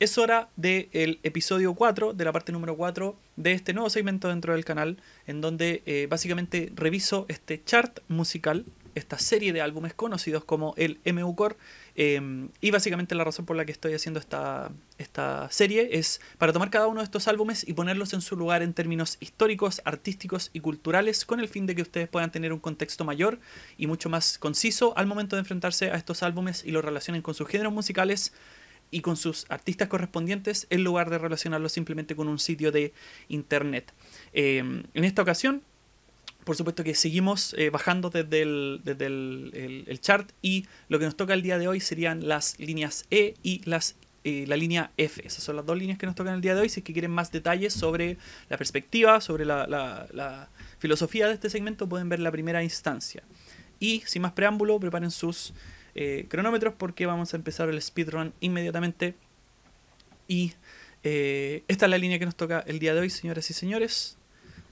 Es hora del episodio 4, de la parte número 4 de este nuevo segmento dentro del canal, en donde eh, básicamente reviso este chart musical, esta serie de álbumes conocidos como el MUCOR. core em, y básicamente la razón por la que estoy haciendo esta, esta serie es para tomar cada uno de estos álbumes y ponerlos en su lugar en términos históricos, artísticos y culturales, con el fin de que ustedes puedan tener un contexto mayor y mucho más conciso al momento de enfrentarse a estos álbumes y los relacionen con sus géneros musicales, y con sus artistas correspondientes en lugar de relacionarlo simplemente con un sitio de internet. Em, en esta ocasión, por supuesto que seguimos eh, bajando desde, el, chart y lo que nos toca el día de hoy serían las líneas E y las eh, la línea F. Esas son las dos líneas que nos tocan el día de hoy. Si quieren más detalles sobre la perspectiva, sobre la filosofía de este segmento, pueden ver la primera instancia. Y sin más preámbulo, preparen sus eh, cronómetros porque vamos a empezar el speedrun inmediatamente. Y eh, esta es la línea que nos toca el día de hoy, señoras y señores.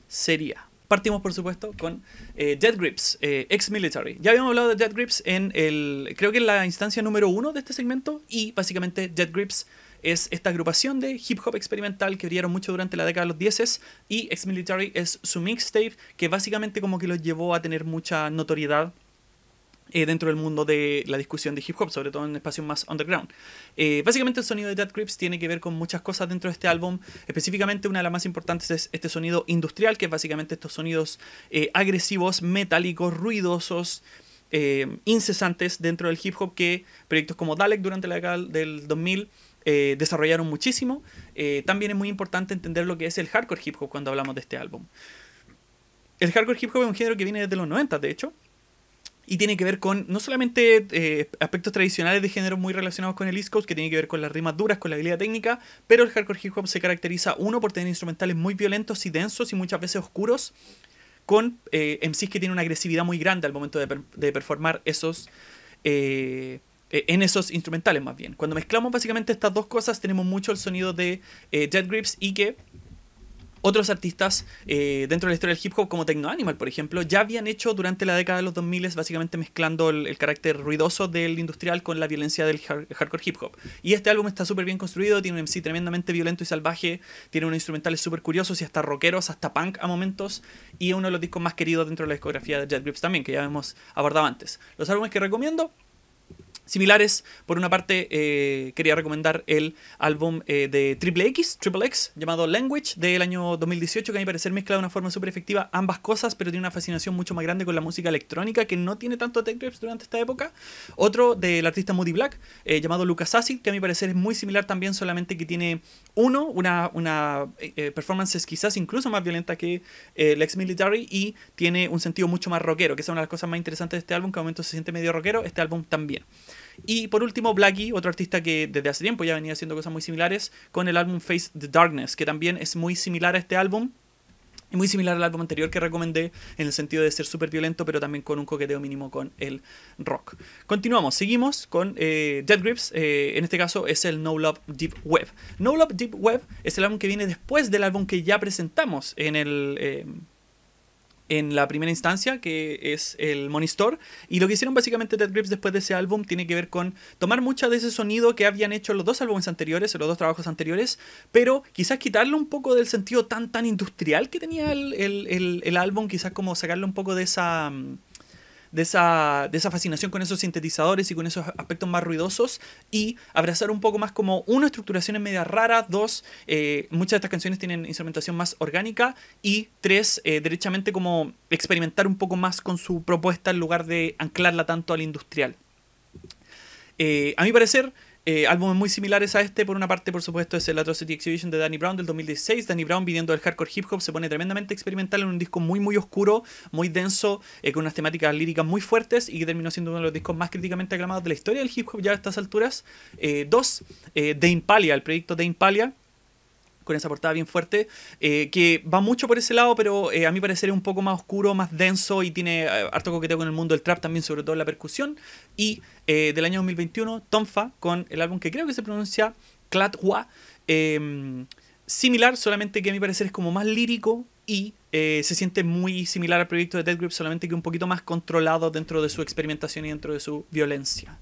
Sería. Partimos, por supuesto, con eh, Grips, eh, ex-military. Ya habíamos hablado de Dead Grips en el, creo que en la instancia número uno de este segmento, y básicamente Dead Grips es esta agrupación de hip hop experimental que brillaron mucho durante la década de los 10 y ex-military es su mixtape que básicamente como que los llevó a tener mucha notoriedad eh, dentro del mundo de la discusión de hip hop, sobre todo en espacios más underground. Eh, básicamente el sonido de Dead Grips tiene que ver con muchas cosas dentro de este álbum, específicamente una de las más importantes es este sonido industrial, que es básicamente estos sonidos eh, agresivos, metálicos, ruidosos. incesantes dentro del hip hop que proyectos como Dalek durante la década del 2000 desarrollaron muchísimo. también es muy importante entender lo que es el hardcore hip hop cuando hablamos de este álbum. El hardcore hip hop es un género que viene desde los 90, de hecho, y tiene que ver con no solamente eh, aspectos tradicionales de género muy relacionados con el East que tiene que ver con las rimas duras, con la habilidad técnica, pero el hardcore hip hop se caracteriza, uno, por tener instrumentales muy violentos y densos y muchas veces oscuros, con eh, MCs que tiene una agresividad muy grande al momento de, performar esos... Eh, en esos instrumentales más bien. Cuando mezclamos básicamente estas dos cosas tenemos mucho el sonido de Dead Grips y que otros artistas eh, dentro de la historia del hip hop, como Techno Animal, por ejemplo, ya habían hecho durante la década de los 2000, básicamente mezclando el, carácter ruidoso del industrial con la violencia del hardcore hip hop. Y este álbum está súper bien construido, tiene un MC tremendamente violento y salvaje, tiene unos instrumentales súper curiosos y hasta rockeros, hasta punk a momentos, y uno de los discos más queridos dentro de la discografía de Jet Grips también, que ya hemos abordado antes. Los álbumes que recomiendo, similares. Por una parte, eh, quería recomendar el álbum eh, de Triple X, Triple X, llamado Language, del año 2018, que a mi parecer mezcla de una forma súper efectiva ambas cosas, pero tiene una fascinación mucho más grande con la música electrónica, que no tiene tanto tech trips durante esta época. Otro del artista Moody Black, eh, llamado Lucas Acid, que a mi parecer es muy similar también, solamente que tiene uno, una, una performance quizás incluso más violenta que el ex military y tiene un sentido mucho más rockero, que es una de las cosas más interesantes de este álbum, que a momento se siente medio rockero, este álbum también. Y por último, Blackie, otro artista que desde hace tiempo ya venía haciendo cosas muy similares, con el álbum Face the Darkness, que también es muy similar a este álbum. Y muy similar al álbum anterior que recomendé, en el sentido de ser súper violento, pero también con un coqueteo mínimo con el rock. Continuamos, seguimos con eh, Dead Grips, eh, en este caso es el No Love Deep Web. No Love Deep Web es el álbum que viene después del álbum que ya presentamos en el... Eh, en la primera instancia, que es el monitor Y lo que hicieron básicamente Dead Grips después de ese álbum tiene que ver con tomar mucho de ese sonido que habían hecho los dos álbumes anteriores, los dos trabajos anteriores, pero quizás quitarle un poco del sentido tan, tan industrial que tenía el, álbum, quizás como sacarle un poco de esa... Mm, de esa, fascinación con esos sintetizadores y con esos aspectos más ruidosos y abrazar un poco más como, una, estructuración en media rara, dos, eh, muchas de estas canciones tienen instrumentación más orgánica y tres, eh, derechamente como experimentar un poco más con su propuesta en lugar de anclarla tanto al industrial. Eh, a mi parecer, eh, álbumes muy similares a este, por una parte, por supuesto, es el Atrocity Exhibition de Danny Brown del 2016. Danny Brown, viniendo del hardcore hip hop, se pone tremendamente experimental en un disco muy, muy oscuro, muy denso, eh, con unas temáticas líricas muy fuertes y que terminó siendo uno de los discos más críticamente aclamados de la historia del hip hop ya a estas alturas. Eh, dos, The Impalia, el proyecto De Impalia, con esa portada bien fuerte, eh, que va mucho por ese lado, pero eh, a mi parecer es un poco más oscuro, más denso y tiene eh, harto coqueteo con el mundo del trap también, sobre todo en la percusión. Y del año 2021, Tonfa, con el álbum que creo que se pronuncia Clatwa, em, similar, solamente que a mi parecer es como más lírico y se siente muy similar al proyecto de Dead Grip, solamente que un poquito más controlado dentro de su experimentación y dentro de su violencia.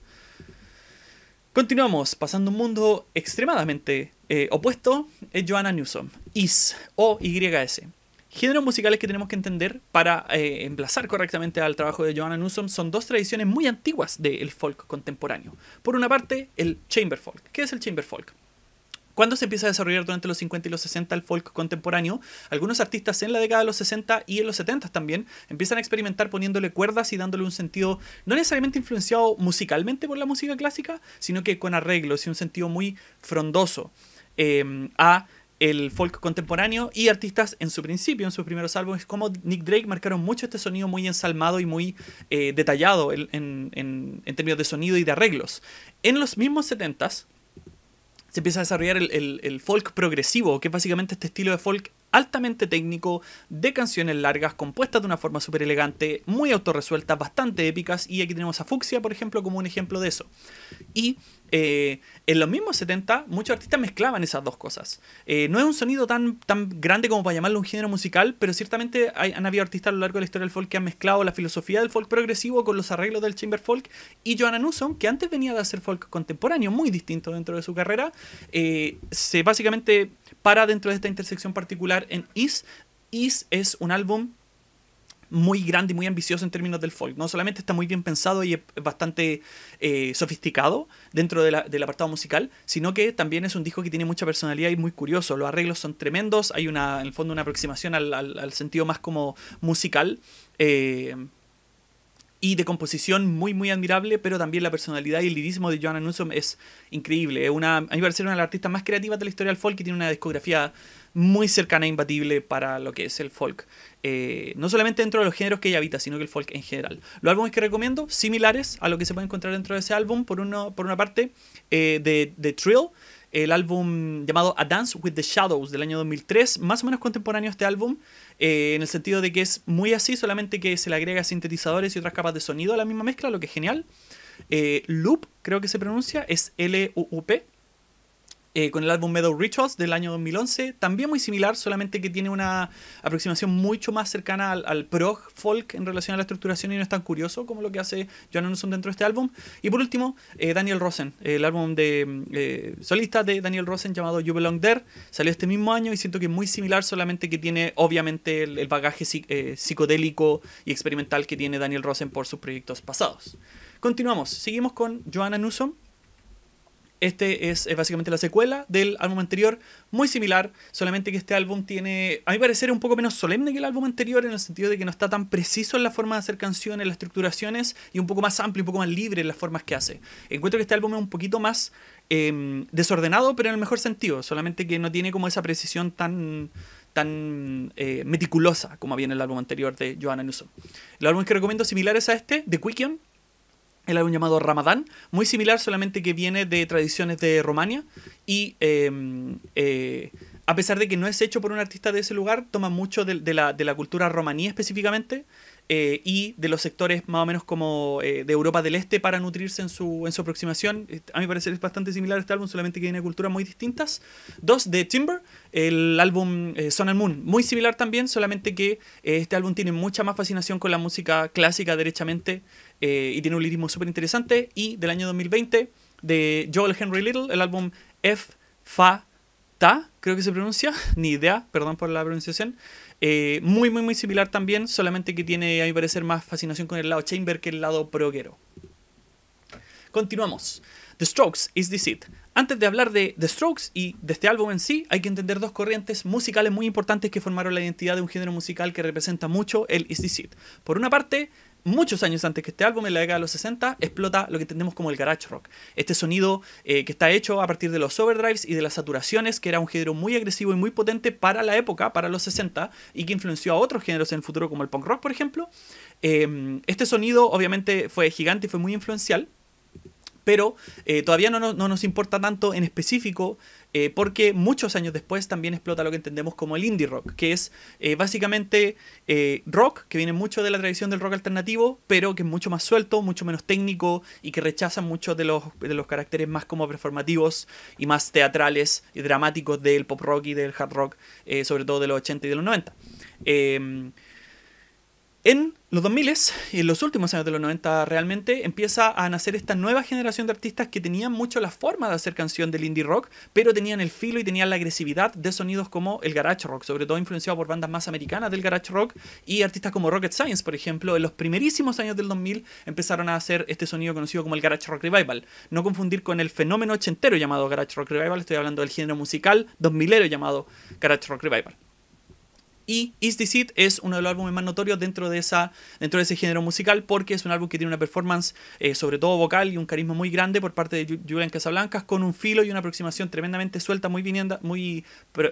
Continuamos, pasando un mundo extremadamente eh, opuesto es Joanna Newsom, IS o y YS. Géneros musicales que tenemos que entender para eh, emplazar correctamente al trabajo de Joanna Newsom son dos tradiciones muy antiguas del folk contemporáneo. Por una parte, el chamber folk. ¿Qué es el chamber folk? Cuando se empieza a desarrollar durante los 50 y los 60 el folk contemporáneo, algunos artistas en la década de los 60 y en los 70 también empiezan a experimentar poniéndole cuerdas y dándole un sentido no necesariamente influenciado musicalmente por la música clásica, sino que con arreglos y un sentido muy frondoso. Em, a el folk contemporáneo y artistas en su principio, en sus primeros álbumes, como Nick Drake, marcaron mucho este sonido muy ensalmado y muy eh, detallado en, términos de sonido y de arreglos. En los mismos 70s se empieza a desarrollar el, folk progresivo, que es básicamente este estilo de folk altamente técnico, de canciones largas, compuestas de una forma súper elegante, muy autorresueltas, bastante épicas, y aquí tenemos a Fuxia, por ejemplo, como un ejemplo de eso. Y eh, en los mismos 70 muchos artistas mezclaban esas dos cosas. Eh, no es un sonido tan, tan grande como para llamarlo un género musical, pero ciertamente han habido artistas a lo largo de la historia del folk que han mezclado la filosofía del folk progresivo con los arreglos del chamber folk. Y Joanna Newsom, que antes venía de hacer folk contemporáneo, muy distinto dentro de su carrera, eh, se básicamente para dentro de esta intersección particular en Is. Is es un álbum muy grande y muy ambicioso en términos del folk. No solamente está muy bien pensado y es bastante eh, sofisticado dentro de la, del apartado musical, sino que también es un disco que tiene mucha personalidad y muy curioso. Los arreglos son tremendos, hay una, en el fondo una aproximación al, sentido más como musical. Eh, y de composición muy, muy admirable, pero también la personalidad y el lirismo de Joanna Newsom es increíble. una, a mí me parece una de las artistas más creativas de la historia del folk y tiene una discografía muy cercana e imbatible para lo que es el folk. Eh, no solamente dentro de los géneros que ella habita, sino que el folk en general. Los álbumes que recomiendo, similares a lo que se puede encontrar dentro de ese álbum, por, uno, por una parte, eh, de, de Trill, el álbum llamado A Dance with the Shadows del año 2003, más o menos contemporáneo a este álbum, eh, en el sentido de que es muy así, solamente que se le agrega sintetizadores y otras capas de sonido a la misma mezcla, lo que es genial. Loop, creo que se pronuncia, es L-U-U-P, eh, con el álbum Meadow Rituals del año 2011, también muy similar, solamente que tiene una aproximación mucho más cercana al, prog folk en relación a la estructuración y no es tan curioso como lo que hace Joanna Newsom dentro de este álbum. Y por último, eh, Daniel Rosen, el álbum de mm, eh, solista de Daniel Rosen llamado You Belong There, salió este mismo año y siento que es muy similar, solamente que tiene obviamente el, bagaje psicodélico y experimental que tiene Daniel Rosen por sus proyectos pasados. Continuamos, seguimos con Joanna Newsom este es, eh, básicamente la secuela del álbum anterior, muy similar, solamente que este álbum tiene, a mi parecer, un poco menos solemne que el álbum anterior, en el sentido de que no está tan preciso en la forma de hacer canciones, las estructuraciones, y un poco más amplio, un poco más libre en las formas que hace. Encuentro que este álbum es un poquito más em, desordenado, pero en el mejor sentido, solamente que no tiene como esa precisión tan tan eh, meticulosa como había en el álbum anterior de Joanna Newsom. Los álbumes que recomiendo similares a este, The Quicken, el álbum llamado Ramadán, muy similar, solamente que viene de tradiciones de Romania, y em, eh, a pesar de que no es hecho por un artista de ese lugar, toma mucho de, la, cultura romaní específicamente eh, y de los sectores más o menos como eh, de Europa del Este para nutrirse en su, en su aproximación. A mi parecer es bastante similar este álbum, solamente que tiene culturas muy distintas. Dos, de Timber, el álbum Son and Moon, muy similar también, solamente que este álbum tiene mucha más fascinación con la música clásica derechamente. Eh, y tiene un lirismo súper interesante. Y del año 2020, de Joel Henry Little, el álbum F, Fa, Ta, creo que se pronuncia, ni idea, perdón por la pronunciación. Eh, muy, muy, muy similar también, solamente que tiene, a mi parecer, más fascinación con el lado chamber que el lado proguero. Continuamos. The Strokes is this it. Antes de hablar de The Strokes y de este álbum en sí, hay que entender dos corrientes musicales muy importantes que formaron la identidad de un género musical que representa mucho el Is This It. Por una parte, muchos años antes que este álbum, en la década de los 60, explota lo que entendemos como el garage rock. Este sonido eh, que está hecho a partir de los overdrives y de las saturaciones, que era un género muy agresivo y muy potente para la época, para los 60, y que influenció a otros géneros en el futuro, como el punk rock, por ejemplo. Eh, este sonido, obviamente, fue gigante y fue muy influencial pero eh, todavía no, nos importa tanto en específico eh, porque muchos años después también explota lo que entendemos como el indie rock, que es eh, básicamente rock que viene mucho de la tradición del rock alternativo, pero que es mucho más suelto, mucho menos técnico y que rechaza muchos de los, de los caracteres más como performativos y más teatrales y dramáticos del pop rock y del hard rock, sobre todo de los 80 y de los 90. En los 2000 y en los últimos años de los 90 realmente empieza a nacer esta nueva generación de artistas que tenían mucho la forma de hacer canción del indie rock, pero tenían el filo y tenían la agresividad de sonidos como el garage rock, sobre todo influenciado por bandas más americanas del garage rock y artistas como Rocket Science, por ejemplo, en los primerísimos años del 2000 empezaron a hacer este sonido conocido como el garage rock revival. No confundir con el fenómeno ochentero llamado garage rock revival, estoy hablando del género musical 2000 llamado garage rock revival. Y Is This It es uno de los álbumes más notorios dentro de, esa, dentro de ese género musical porque es un álbum que tiene una performance eh, sobre todo vocal y un carisma muy grande por parte de Julian Casablancas con un filo y una aproximación tremendamente suelta, muy, vinienda, muy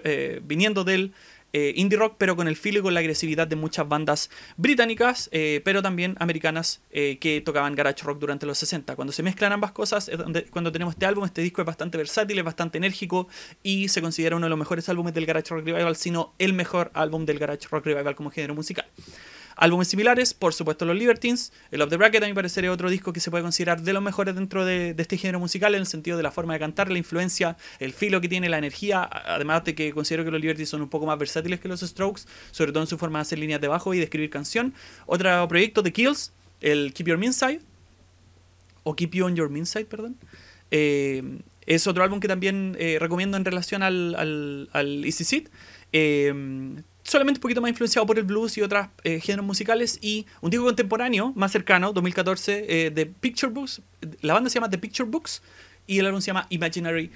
eh, viniendo del eh, indie rock, pero con el filo y con la agresividad de muchas bandas británicas, eh, pero también americanas eh, que tocaban garage rock durante los 60. Cuando se mezclan ambas cosas, cuando tenemos este álbum, este disco es bastante versátil, es bastante enérgico y se considera uno de los mejores álbumes del garage rock revival, sino el mejor álbum del garage rock revival como género musical. Álbumes similares, por supuesto los Libertines, el Of the Bracket a mi parecer es otro disco que se puede considerar de los mejores dentro de, este género musical en el sentido de la forma de cantar, la influencia, el filo que tiene, la energía, además de que considero que los Libertines son un poco más versátiles que los Strokes, sobre todo en su forma de hacer líneas de bajo y de escribir canción. Otro proyecto, The Kills, el Keep Your Side o Keep You On Your Side, perdón. Eh, es otro álbum que también eh, recomiendo en relación al, al, Easy eh, solamente un poquito más influenciado por el blues y otros eh, géneros musicales. Y un disco contemporáneo, más cercano, 2014, eh, de Picture Books. La banda se llama The Picture Books y el álbum se llama Imaginary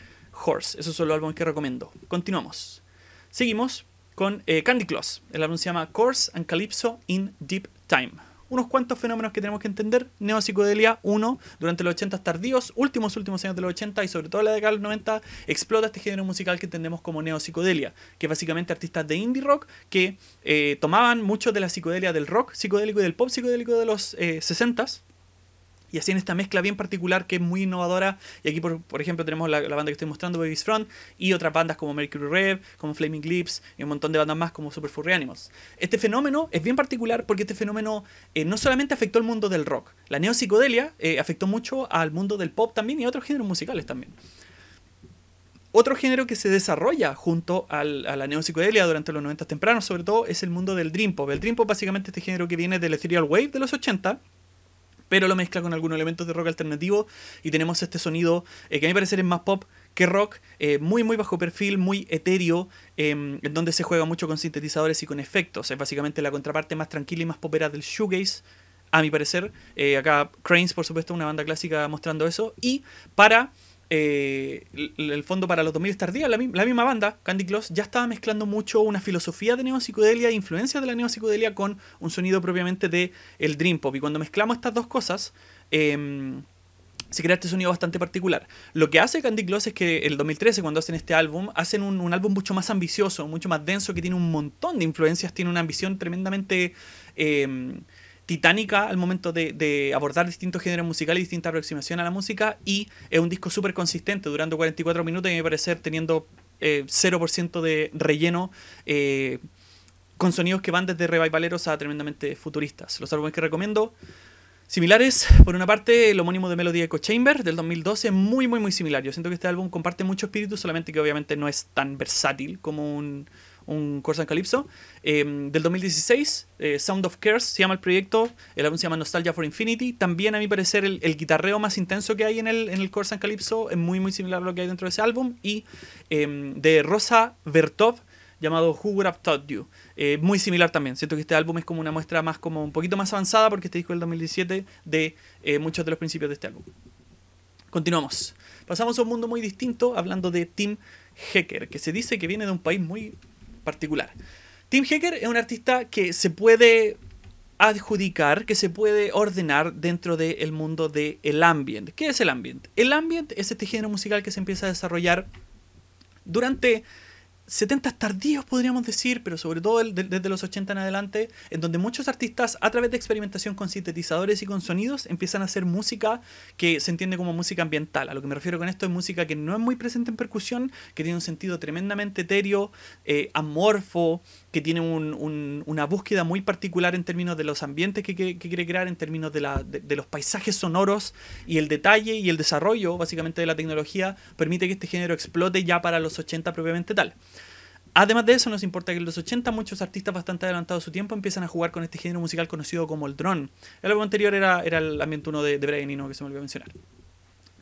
Horse. Esos son los álbumes que recomiendo. Continuamos. Seguimos con eh, Candy Claus. El álbum se llama Course and Calypso in Deep Time unos cuantos fenómenos que tenemos que entender. Neopsicodelia uno durante los 80 tardíos, últimos, últimos años de los 80 y sobre todo la década del 90, explota este género musical que entendemos como neopsicodelia, que básicamente artistas de indie rock que eh, tomaban mucho de la psicodelia del rock psicodélico y del pop psicodélico de los 60s eh, y en esta mezcla bien particular que es muy innovadora. Y aquí, por, ejemplo, tenemos la, banda que estoy mostrando, Baby's Front, y otras bandas como Mercury Rev, como Flaming Lips, y un montón de bandas más como Super Furry Animals. Este fenómeno es bien particular porque este fenómeno eh, no solamente afectó al mundo del rock, la neopsicodelia eh, afectó mucho al mundo del pop también y a otros géneros musicales también. Otro género que se desarrolla junto a la neopsicodelia durante los 90 tempranos, sobre todo, es el mundo del dream pop. El dream pop básicamente este género que viene del ethereal wave de los 80, pero lo mezcla con algunos elementos de rock alternativo y tenemos este sonido eh, que a mi parecer es más pop que rock, eh, muy muy bajo perfil, muy etéreo, em, en donde se juega mucho con sintetizadores y con efectos. Es básicamente la contraparte más tranquila y más popera del shoegaze, a mi parecer. Eh, acá Cranes, por supuesto, una banda clásica mostrando eso. Y para eh, el, fondo para los 2000 tardía la, la, misma banda, Candy Gloss, ya estaba mezclando mucho una filosofía de neopsicodelia, e influencia de la neopsicodelia con un sonido propiamente de el dream pop. Y cuando mezclamos estas dos cosas, em, se crea este sonido bastante particular. Lo que hace Candy Gloss es que el 2013, cuando hacen este álbum, hacen un, álbum mucho más ambicioso, mucho más denso, que tiene un montón de influencias, tiene una ambición tremendamente em, titánica al momento de, abordar distintos géneros musicales y distinta aproximación a la música y es un disco súper consistente durando 44 minutos y me parece parecer teniendo 0% eh, de relleno eh, con sonidos que van desde revivaleros a tremendamente futuristas. Los álbumes que recomiendo similares, por una parte el homónimo de Melody Echo Chamber del 2012, muy muy muy similar. Yo siento que este álbum comparte mucho espíritu, solamente que obviamente no es tan versátil como un un Corsan Calypso. Em, del 2016, eh, Sound of Cares se llama el proyecto, el álbum se llama Nostalgia for Infinity. También, a mi parecer, el, guitarreo más intenso que hay en el, en el Corsan Calypso es muy, muy similar a lo que hay dentro de ese álbum. Y em, de Rosa Bertov llamado Who Would Have Taught You. Eh, muy similar también. Siento que este álbum es como una muestra más, como un poquito más avanzada, porque este disco del 2017 de eh, muchos de los principios de este álbum. Continuamos. Pasamos a un mundo muy distinto, hablando de Tim Hecker, que se dice que viene de un país muy particular. Tim Hacker es un artista que se puede adjudicar, que se puede ordenar dentro del mundo del el ambient. ¿Qué es el ambient? El ambient es este género musical que se empieza a desarrollar durante 70 tardíos, podríamos decir, pero sobre todo desde los 80 en adelante, en donde muchos artistas, a través de experimentación con sintetizadores y con sonidos, empiezan a hacer música que se entiende como música ambiental. A lo que me refiero con esto es música que no es muy presente en percusión, que tiene un sentido tremendamente etéreo, eh, amorfo, que tiene una búsqueda muy particular en términos de los ambientes que, quiere crear, en términos de, los paisajes sonoros y el detalle y el desarrollo básicamente de la tecnología permite que este género explote ya para los 80 propiamente tal. Además de eso, nos importa que en los 80 muchos artistas bastante adelantados a su tiempo empiezan a jugar con este género musical conocido como el drone. El álbum anterior era, el ambiente 1 de, de y que se me olvidó mencionar.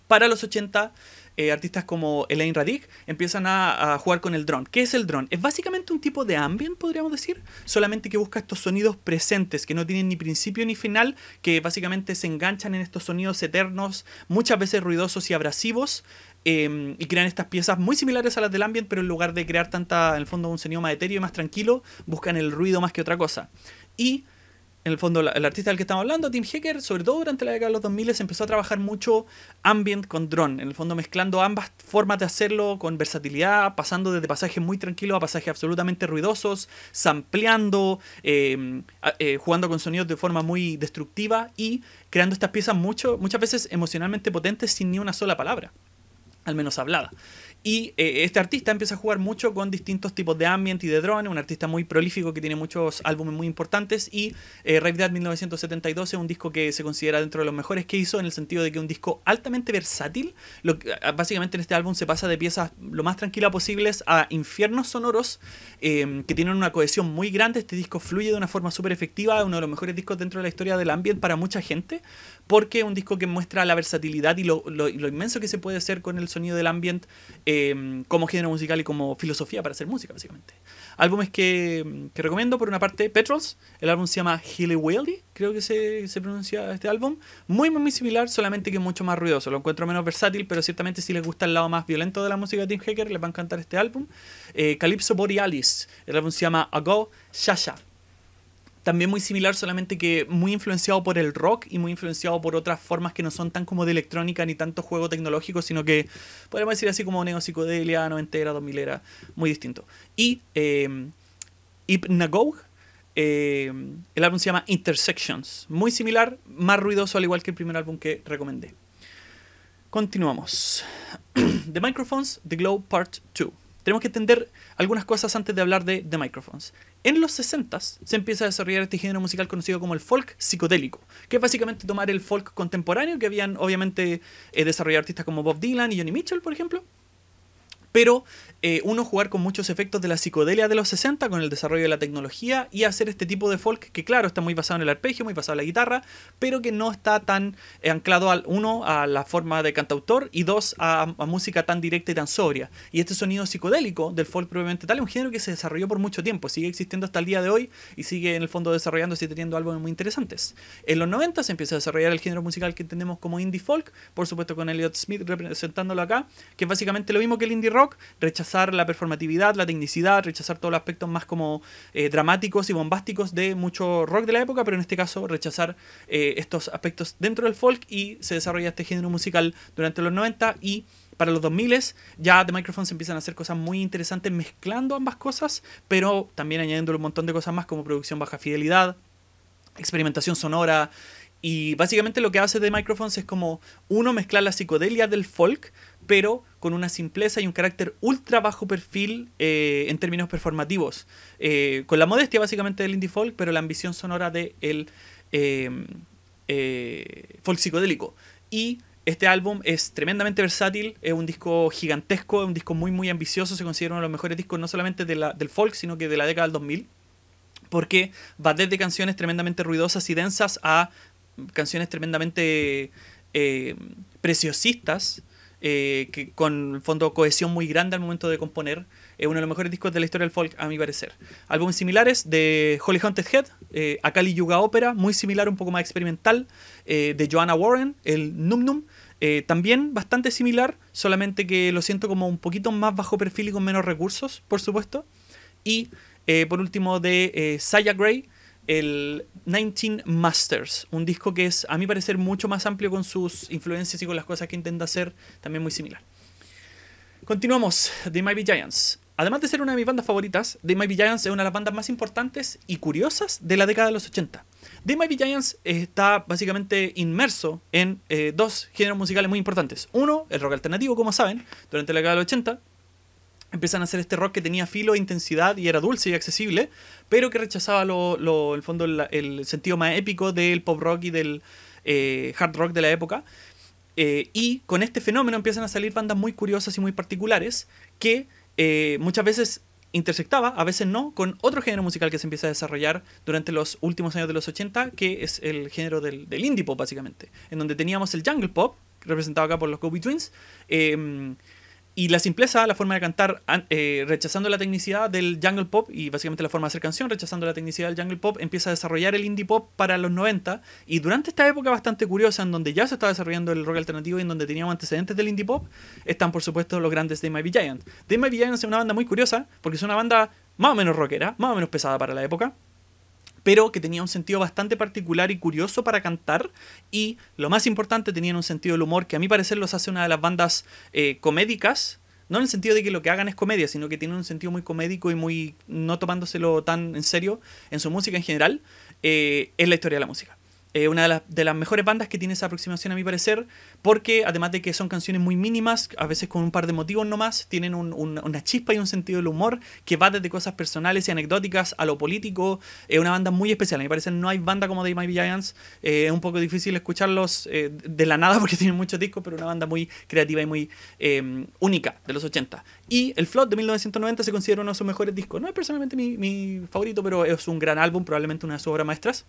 Para los 80 eh, artistas como Elaine Radic empiezan a, jugar con el drone. ¿Qué es el drone? Es básicamente un tipo de ambient, podríamos decir, solamente que busca estos sonidos presentes, que no tienen ni principio ni final, que básicamente se enganchan en estos sonidos eternos, muchas veces ruidosos y abrasivos, em, y crean estas piezas muy similares a las del ambient, pero en lugar de crear tanta, en el fondo, un sonido más etéreo y más tranquilo, buscan el ruido más que otra cosa. Y en el fondo, el artista del que estamos hablando, Tim Hecker, sobre todo durante la década de los 2000, empezó a trabajar mucho ambient con drone, en el fondo mezclando ambas formas de hacerlo con versatilidad, pasando desde pasajes muy tranquilos a pasajes absolutamente ruidosos, sampleando, em, eh, jugando con sonidos de forma muy destructiva y creando estas piezas mucho, muchas veces emocionalmente potentes sin ni una sola palabra, al menos hablada. Y eh, este artista empieza a jugar mucho con distintos tipos de ambient y de drone, un artista muy prolífico que tiene muchos álbumes muy importantes y eh, Dead 1972 es un disco que se considera dentro de los mejores que hizo en el sentido de que un disco altamente versátil, básicamente en este álbum se pasa de piezas lo más tranquila posibles a infiernos sonoros em, que tienen una cohesión muy grande, este disco fluye de una forma súper efectiva, uno de los mejores discos dentro de la historia del ambient para mucha gente, porque es un disco que muestra la versatilidad y lo, inmenso que se puede hacer con el sonido del ambient. Em, como género musical y como filosofía para hacer música, básicamente. Álbumes que, que recomiendo, por una parte, Petrols, el álbum se llama Hilly Wildy, creo que se, pronuncia este álbum, muy, muy similar, solamente que mucho más ruidoso, lo encuentro menos versátil, pero ciertamente si les gusta el lado más violento de la música de Tim Hacker, les va a encantar este álbum. Eh, Calypso Borealis, el álbum se llama A Go Shasha, también muy similar, solamente que muy influenciado por el rock y muy influenciado por otras formas que no son tan como de electrónica ni tanto juego tecnológico, sino que podemos decir así como Neo-Psychodelia, neopsicodelia, noventera, 2000 era, muy distinto. Y eh, eh, el álbum se llama Intersections, muy similar, más ruidoso al igual que el primer álbum que recomendé. Continuamos. the Microphones, The Glow Part 2 tenemos que entender algunas cosas antes de hablar de The Microphones. En los 60 se empieza a desarrollar este género musical conocido como el folk psicodélico, que es básicamente tomar el folk contemporáneo que habían obviamente eh, desarrollado artistas como Bob Dylan y Johnny Mitchell, por ejemplo, pero eh, uno jugar con muchos efectos de la psicodelia de los 60 con el desarrollo de la tecnología y hacer este tipo de folk que claro está muy basado en el arpegio, muy basado en la guitarra, pero que no está tan eh, anclado al uno a la forma de cantautor y dos a, música tan directa y tan sobria. Y este sonido psicodélico del folk probablemente tal es un género que se desarrolló por mucho tiempo, sigue existiendo hasta el día de hoy y sigue en el fondo desarrollándose y teniendo álbumes muy interesantes. En los 90 se empieza a desarrollar el género musical que entendemos como indie folk, por supuesto con Elliot Smith representándolo acá, que es básicamente lo mismo que el indie rock rechazar la performatividad, la tecnicidad, rechazar todos los aspectos más como eh, dramáticos y bombásticos de mucho rock de la época, pero en este caso rechazar eh, estos aspectos dentro del folk y se desarrolla este género musical durante los 90 y para los 2000 ya The Microphones empiezan a hacer cosas muy interesantes mezclando ambas cosas, pero también añadiendo un montón de cosas más como producción baja fidelidad, experimentación sonora. Y básicamente lo que hace The Microphones es como, uno, mezclar la psicodelia del folk pero con una simpleza y un carácter ultra bajo perfil eh, en términos performativos. Eh, con la modestia básicamente del indie folk, pero la ambición sonora del de eh, folk psicodélico. Y este álbum es tremendamente versátil, es un disco gigantesco, es un disco muy muy ambicioso, se considera uno de los mejores discos no solamente la, del folk, sino que de la década del 2000, porque va desde canciones tremendamente ruidosas y densas a canciones tremendamente preciosistas, eh, que con fondo cohesión muy grande al momento de componer. Es eh, uno de los mejores discos de la historia del folk, a mi parecer. Álbumes similares de Holy Haunted Head, eh, Akali Yuga Opera, muy similar, un poco más experimental, eh, de Joanna Warren, el Num Num. también bastante similar, solamente que lo siento como un poquito más bajo perfil y con menos recursos, por supuesto. Y por último, de Saya Gray, el 19 Masters, un disco que es, a mi parecer, mucho más amplio con sus influencias y con las cosas que intenta hacer, también muy similar. Continuamos, The Mighty Giants. Además de ser una de mis bandas favoritas, The Mighty Giants es una de las bandas más importantes y curiosas de la década de los 80. The Mighty Giants está básicamente inmerso en eh, dos géneros musicales muy importantes. Uno, el rock alternativo, como saben, durante la década de los 80, empiezan a hacer este rock que tenía filo, e intensidad y era dulce y accesible, pero que rechazaba el fondo el, sentido más épico del pop rock y del eh, hard rock de la época. Eh, y con este fenómeno empiezan a salir bandas muy curiosas y muy particulares que eh, muchas veces intersectaba, a veces no, con otro género musical que se empieza a desarrollar durante los últimos años de los 80, que es el género del, indie pop básicamente, en donde teníamos el jungle pop, representado acá por los Kobe Twins, em, y la simpleza, la forma de cantar, eh, rechazando la tecnicidad del jungle pop y básicamente la forma de hacer canción, rechazando la tecnicidad del jungle pop, empieza a desarrollar el indie pop para los 90. Y durante esta época bastante curiosa, en donde ya se estaba desarrollando el rock alternativo y en donde teníamos antecedentes del indie pop, están por supuesto los grandes de My Be Giant. My es una banda muy curiosa porque es una banda más o menos rockera, más o menos pesada para la época pero que tenía un sentido bastante particular y curioso para cantar. Y lo más importante, tenían un sentido del humor que a mi parecer los hace una de las bandas eh, comédicas. No en el sentido de que lo que hagan es comedia, sino que tienen un sentido muy comédico y muy no tomándoselo tan en serio en su música en general. Eh, es la historia de la música. Eh, una de, las mejores bandas que tiene esa aproximación a mi parecer, porque además de que son canciones muy mínimas, a veces con un par de motivos nomás, tienen una chispa y un sentido del humor que va desde cosas personales y anecdóticas a lo político, es una banda muy especial, a mi parecer no hay banda como The My Giants, eh, es un poco difícil escucharlos eh, de la nada porque tienen muchos discos, pero una banda muy creativa y muy única de los 80. Y el Flood de 1990 se considera uno de sus mejores discos, no es personalmente mi, mi favorito, pero es un gran álbum, probablemente una de sus obras maestras.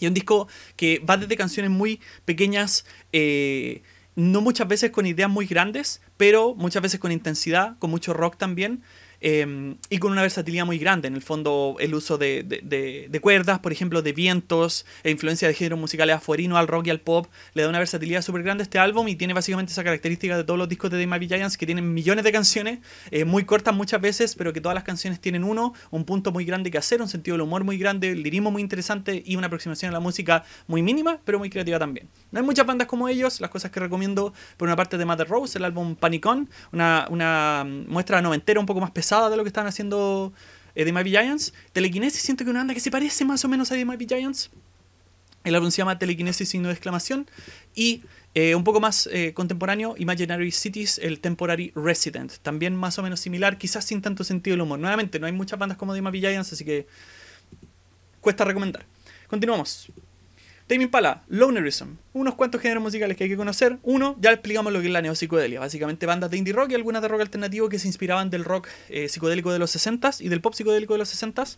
Y un disco que va desde canciones muy pequeñas, eh, no muchas veces con ideas muy grandes, pero muchas veces con intensidad, con mucho rock también, Em, y con una versatilidad muy grande, en el fondo el uso de, de, de, cuerdas, por ejemplo, de vientos e influencia de género musicales afuerino al rock y al pop, le da una versatilidad súper grande a este álbum y tiene básicamente esa característica de todos los discos de The My Giants que tienen millones de canciones, eh, muy cortas muchas veces, pero que todas las canciones tienen uno, un punto muy grande que hacer, un sentido del humor muy grande, el lirismo muy interesante y una aproximación a la música muy mínima, pero muy creativa también. No hay muchas bandas como ellos, las cosas que recomiendo por una parte de Mother Rose, el álbum Panicón, una, una mm, muestra noventera un poco más pesada de lo que están haciendo eh, The de Mighty Giants. Telekinesis siento que una banda que se parece más o menos a The Mighty Giants. El álbum se llama Telekinesis signo de exclamación. Y eh, un poco más eh, contemporáneo, Imaginary Cities, el Temporary Resident. También más o menos similar, quizás sin tanto sentido del humor. Nuevamente, no hay muchas bandas como The Mappy Giants, así que cuesta recomendar. Continuamos. Tame Pala, Lonerism, unos cuantos géneros musicales que hay que conocer. Uno, ya explicamos lo que es la neopsicodelia, básicamente bandas de indie rock y algunas de rock alternativo que se inspiraban del rock eh, psicodélico de los 60s y del pop psicodélico de los 60s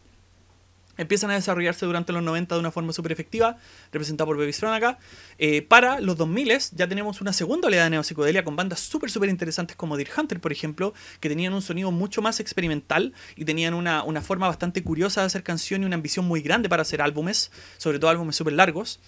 empiezan a desarrollarse durante los 90 de una forma súper efectiva, representada por Baby acá. Eh, para los 2000 ya tenemos una segunda oleada de neopsicodelia con bandas súper, súper interesantes como Deer Hunter, por ejemplo, que tenían un sonido mucho más experimental y tenían una, una forma bastante curiosa de hacer canción y una ambición muy grande para hacer álbumes, sobre todo álbumes súper largos.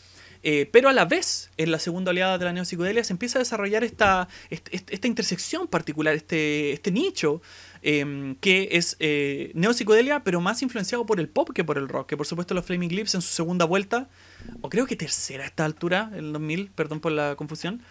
Eh, pero a la vez, en la segunda oleada de la neopsicodelia se empieza a desarrollar esta, esta intersección particular, este, este nicho, em, que es eh, neopsicodelia, pero más influenciado por el pop que por el rock. Que por supuesto los Flaming Lips en su segunda vuelta, o creo que tercera a esta altura, el 2000, perdón por la confusión,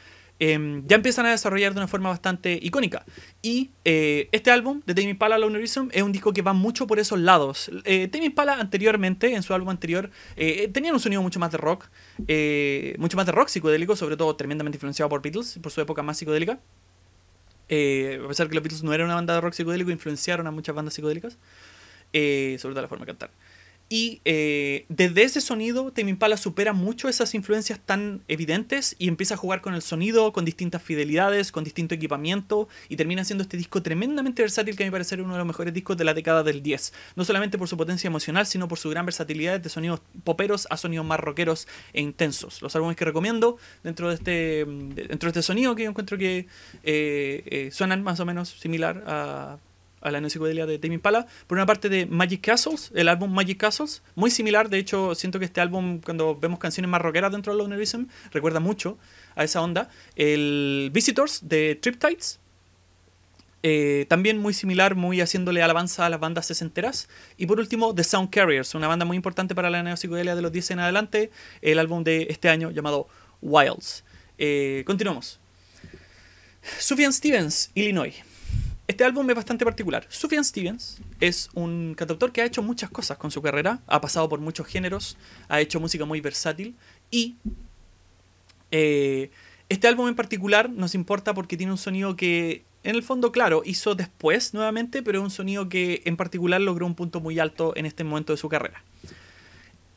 Em, ya empiezan a desarrollar de una forma bastante icónica. Y eh, este álbum de Tame Impala, Lone es un disco que va mucho por esos lados. Eh, Pala anteriormente, en su álbum anterior, eh, tenían un sonido mucho más de rock, eh, mucho más de rock psicodélico, sobre todo tremendamente influenciado por Beatles, por su época más psicodélica. a pesar que los Beatles no eran una banda de rock psicodélico, influenciaron a muchas bandas psicodélicas, sobre todo la forma de cantar. Y eh, desde ese sonido, Tame supera mucho esas influencias tan evidentes y empieza a jugar con el sonido, con distintas fidelidades, con distinto equipamiento y termina siendo este disco tremendamente versátil que a mi parecer es uno de los mejores discos de la década del 10. No solamente por su potencia emocional, sino por su gran versatilidad de sonidos poperos a sonidos más rockeros e intensos. Los álbumes que recomiendo dentro de este, mm, dentro de este sonido que yo encuentro que eh, eh, suenan más o menos similar a a la psicodelia de Tame Pala. Por una parte de Magic Castles, el álbum Magic Castles, muy similar, de hecho siento que este álbum, cuando vemos canciones más rockeras dentro de Lonerism, recuerda mucho a esa onda. El Visitors de Triptides, eh, también muy similar, muy haciéndole alabanza a las bandas sesenteras. Y por último, The Sound Carriers, una banda muy importante para la psicodelia de los 10 en adelante, el álbum de este año llamado Wilds. Eh, continuamos. Sufian Stevens, Illinois. Este álbum es bastante particular. Sufian Stevens es un cantautor que ha hecho muchas cosas con su carrera, ha pasado por muchos géneros, ha hecho música muy versátil y eh, este álbum en particular nos importa porque tiene un sonido que, en el fondo, claro, hizo después nuevamente, pero un sonido que en particular logró un punto muy alto en este momento de su carrera.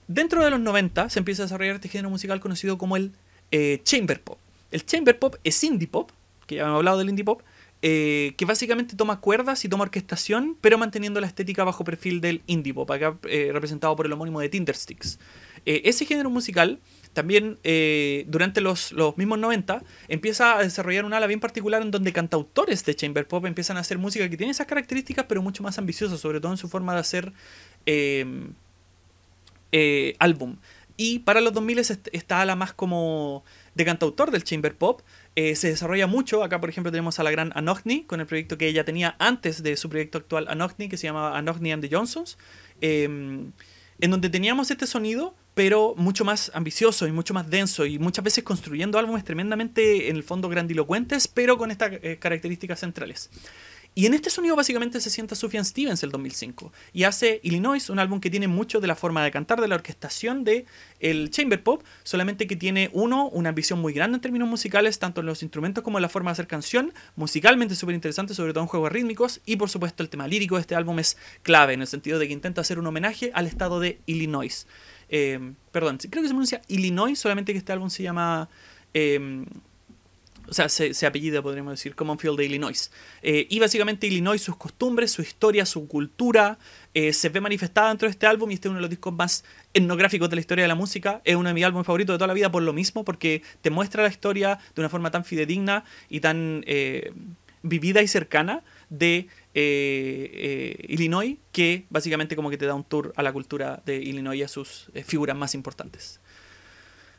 Dentro de los 90 se empieza a desarrollar este género musical conocido como el eh, chamber pop. El chamber pop es indie pop, que ya hemos hablado del indie pop, eh, que básicamente toma cuerdas y toma orquestación, pero manteniendo la estética bajo perfil del indie pop, acá eh, representado por el homónimo de Tindersticks. Eh, ese género musical también durante los, los, mismos 90 empieza a desarrollar un ala bien particular en donde cantautores de chamber pop empiezan a hacer música que tiene esas características, pero mucho más ambiciosa, sobre todo en su forma de hacer em, álbum. Y para los 2000 está ala más como de cantautor del chamber pop, eh, se desarrolla mucho. Acá, por ejemplo, tenemos a la gran Anogni con el proyecto que ella tenía antes de su proyecto actual Anogni, que se llamaba Anogni and the Johnsons, em, en donde teníamos este sonido, pero mucho más ambicioso y mucho más denso y muchas veces construyendo álbumes tremendamente, en el fondo, grandilocuentes, pero con estas eh, características centrales. Y en este sonido básicamente se sienta Sufjan Stevens el 2005 y hace Illinois, un álbum que tiene mucho de la forma de cantar, de la orquestación de el chamber pop, solamente que tiene uno una ambición muy grande en términos musicales, tanto en los instrumentos como en la forma de hacer canción, musicalmente súper interesante, sobre todo en juegos rítmicos y por supuesto el tema lírico de este álbum es clave en el sentido de que intenta hacer un homenaje al estado de Illinois. Eh, perdón, creo que se pronuncia Illinois, solamente que este álbum se llama eh, o sea, se, se, apellida, podríamos decir, Commonfield de Illinois. Eh, y básicamente Illinois, sus costumbres, su historia, su cultura, eh, se ve manifestada dentro de este álbum y este es uno de los discos más etnográficos de la historia de la música. Es uno de mis álbumes favoritos de toda la vida por lo mismo, porque te muestra la historia de una forma tan fidedigna y tan eh, vivida y cercana de eh, Illinois, que básicamente como que te da un tour a la cultura de Illinois y a sus figuras más importantes.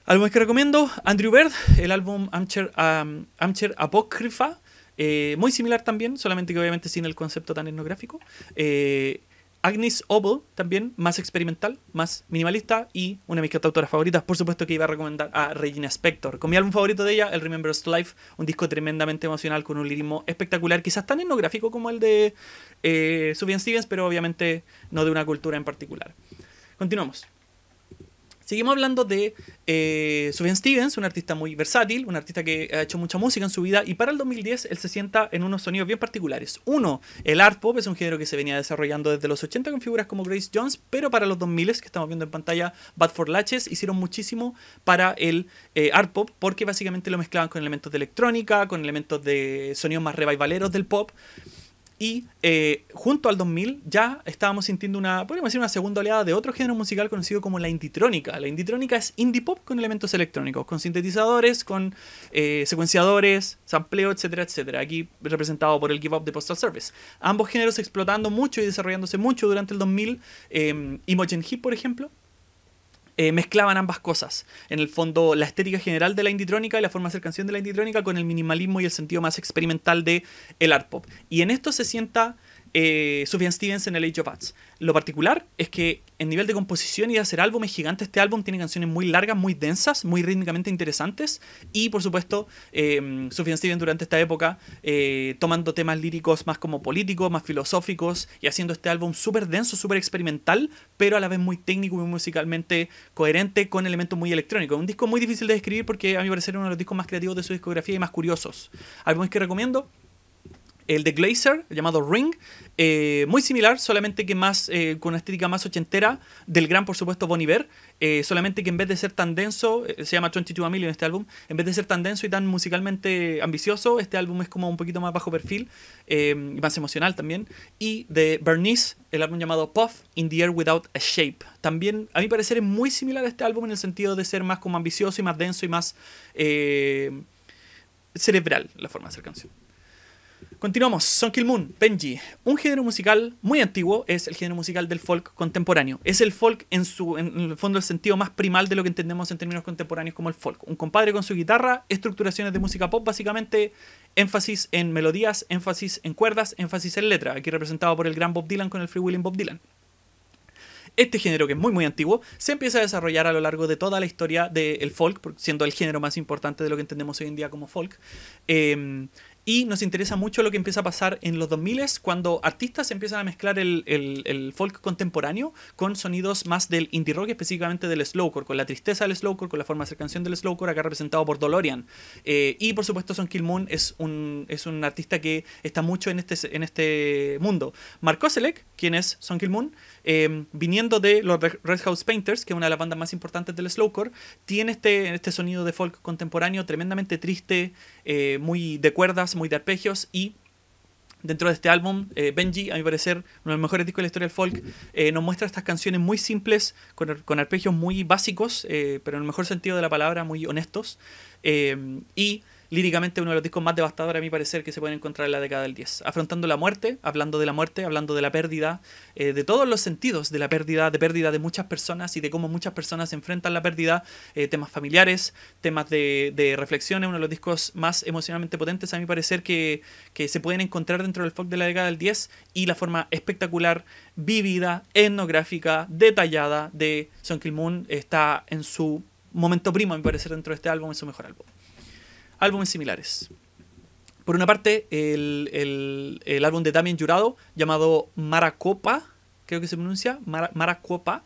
Álbumes que recomiendo, Andrew Bird, el álbum Amcher, um, Amcher Apócrifa, eh, muy similar también, solamente que obviamente sin el concepto tan etnográfico. Eh, Agnes Obel, también más experimental, más minimalista y una de mis cantautoras favoritas, por supuesto que iba a recomendar a Regina Spector. Con mi álbum favorito de ella, el Remembers Life, un disco tremendamente emocional con un lirismo espectacular, quizás tan etnográfico como el de eh, Stevens, pero obviamente no de una cultura en particular. Continuamos. Seguimos hablando de eh, Stevens, un artista muy versátil, un artista que ha hecho mucha música en su vida y para el 2010 él se sienta en unos sonidos bien particulares. Uno, el art pop es un género que se venía desarrollando desde los 80 con figuras como Grace Jones, pero para los 2000 que estamos viendo en pantalla, Bad for Latches hicieron muchísimo para el eh, art pop porque básicamente lo mezclaban con elementos de electrónica, con elementos de sonidos más revivaleros del pop. Y eh, junto al 2000 ya estábamos sintiendo una, podríamos decir, una segunda oleada de otro género musical conocido como la inditrónica. La inditrónica es indie pop con elementos electrónicos, con sintetizadores, con eh, secuenciadores, sampleo, etcétera, etcétera. Aquí representado por el Give Up de Postal Service. Ambos géneros explotando mucho y desarrollándose mucho durante el 2000. y em, Imogen Heap, por ejemplo, eh, mezclaban ambas cosas. En el fondo, la estética general de la inditrónica y la forma de hacer canción de la inditrónica con el minimalismo y el sentido más experimental de el art pop. Y en esto se sienta eh, Sufjan Stevens en el Age of Ads. Lo particular es que en nivel de composición y de hacer álbumes gigantes, este álbum, tiene canciones muy largas, muy densas, muy rítmicamente interesantes y por supuesto eh, Sufjan Stevens durante esta época eh, tomando temas líricos más como políticos, más filosóficos y haciendo este álbum súper denso, súper experimental, pero a la vez muy técnico y musicalmente coherente con elementos muy electrónicos. Un disco muy difícil de describir porque a mi parecer uno de los discos más creativos de su discografía y más curiosos. Álbumes que recomiendo, el de Glazer, llamado Ring, eh, muy similar, solamente que más eh, con una estética más ochentera, del gran, por supuesto, Bon Iver, eh, solamente que en vez de ser tan denso, se llama 22 en este álbum, en vez de ser tan denso y tan musicalmente ambicioso, este álbum es como un poquito más bajo perfil, más emocional también. Y de Bernice, el álbum llamado Puff, In the Air Without a Shape. También, a mi parecer, es muy similar a este álbum en el sentido de ser más como ambicioso y más denso y más cerebral la forma de hacer canción. Continuamos, Son Kill Moon, Benji. Un género musical muy antiguo es el género musical del folk contemporáneo. Es el folk en, su, en el fondo el sentido más primal de lo que entendemos en términos contemporáneos como el folk. Un compadre con su guitarra, estructuraciones de música pop, básicamente énfasis en melodías, énfasis en cuerdas, énfasis en letra, aquí representado por el gran Bob Dylan con el Free Willing Bob Dylan. Este género, que es muy muy antiguo, se empieza a desarrollar a lo largo de toda la historia del folk, siendo el género más importante de lo que entendemos hoy en día como folk. Em, y nos interesa mucho lo que empieza a pasar en los 2000 cuando artistas empiezan a mezclar el, folk contemporáneo con sonidos más del indie rock, específicamente del slowcore, con la tristeza del slowcore, con la forma de hacer canción del slowcore, acá representado por Dolorian. Eh, y por supuesto, Son Kil Moon es un, es un artista que está mucho en este, en este mundo. Mark Koselec, quien es Son Kil Moon, Em, viniendo de los Red House Painters, que es una de las bandas más importantes del slowcore, tiene este, este sonido de folk contemporáneo tremendamente triste, eh, muy de cuerdas, muy de arpegios y dentro de este álbum, eh, Benji, a mi parecer, uno de los mejores discos de la historia del folk, eh, nos muestra estas canciones muy simples, con, arpegios muy básicos, pero en el mejor sentido de la palabra, muy honestos. y líricamente uno de los discos más devastadores a mi parecer que se pueden encontrar en la década del 10. Afrontando la muerte, hablando de la muerte, hablando de la pérdida, eh, de todos los sentidos de la pérdida, de pérdida de muchas personas y de cómo muchas personas se enfrentan la pérdida, eh, temas familiares, temas de, de, reflexiones, uno de los discos más emocionalmente potentes a mi parecer que, se pueden encontrar dentro del folk de la década del 10 y la forma espectacular, vívida, etnográfica, detallada de Son Moon está en su momento primo, a mi parecer, dentro de este álbum, en su mejor álbum álbumes similares. Por una parte, el, álbum de Damien Jurado, llamado Maracopa, creo que se pronuncia, Maracopa,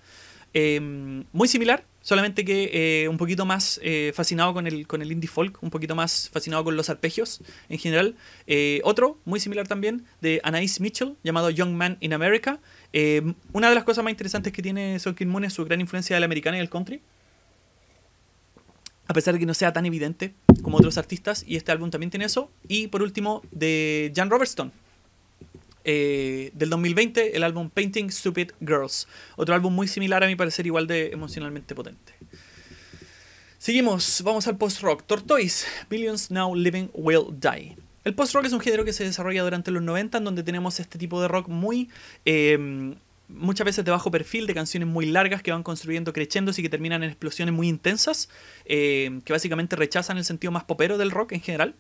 em, muy similar, solamente que eh, un poquito más eh, fascinado con el, con el indie folk, un poquito más fascinado con los arpegios en general. Eh, otro, muy similar también, de Anais Mitchell, llamado Young Man in America. Em, una de las cosas más interesantes que tiene Son Moon es su gran influencia del americano y el country. A pesar de que no sea tan evidente como otros artistas, y este álbum también tiene eso. Y por último, de Jan Robertson, eh, del 2020, el álbum Painting Stupid Girls. Otro álbum muy similar, a mi parecer, igual de emocionalmente potente. Seguimos, vamos al post-rock. Tortoise, Millions Now Living Will Die. El post-rock es un género que se desarrolla durante los 90, en donde tenemos este tipo de rock muy... Eh, muchas veces de bajo perfil, de canciones muy largas que van construyendo crescendos y que terminan en explosiones muy intensas, eh, que básicamente rechazan el sentido más popero del rock en general.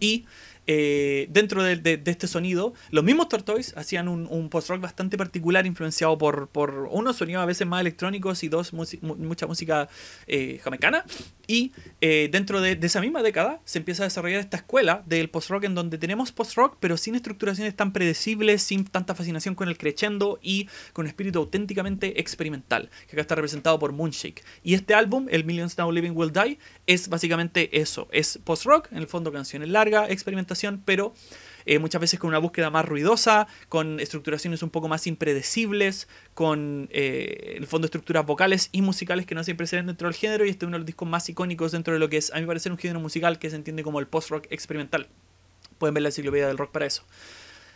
Y eh, dentro de, este sonido, los mismos Tortoise hacían un, post-rock bastante particular, influenciado por, unos sonidos a veces más electrónicos y dos, mucha música eh, jamecana. Y eh, dentro de, esa misma década se empieza a desarrollar esta escuela del post-rock en donde tenemos post-rock pero sin estructuraciones tan predecibles, sin tanta fascinación con el crescendo y con un espíritu auténticamente experimental, que acá está representado por Moonshake. Y este álbum, el Millions Now Living Will Die, es básicamente eso, es post-rock, en el fondo canciones largas, experimentación, pero eh, muchas veces con una búsqueda más ruidosa, con estructuraciones un poco más impredecibles, con eh, el fondo de estructuras vocales y musicales que no siempre se dentro del género, y este es uno de los discos más icónicos dentro de lo que es, a mi parecer, un género musical que se entiende como el post-rock experimental. Pueden ver la enciclopedia del rock para eso.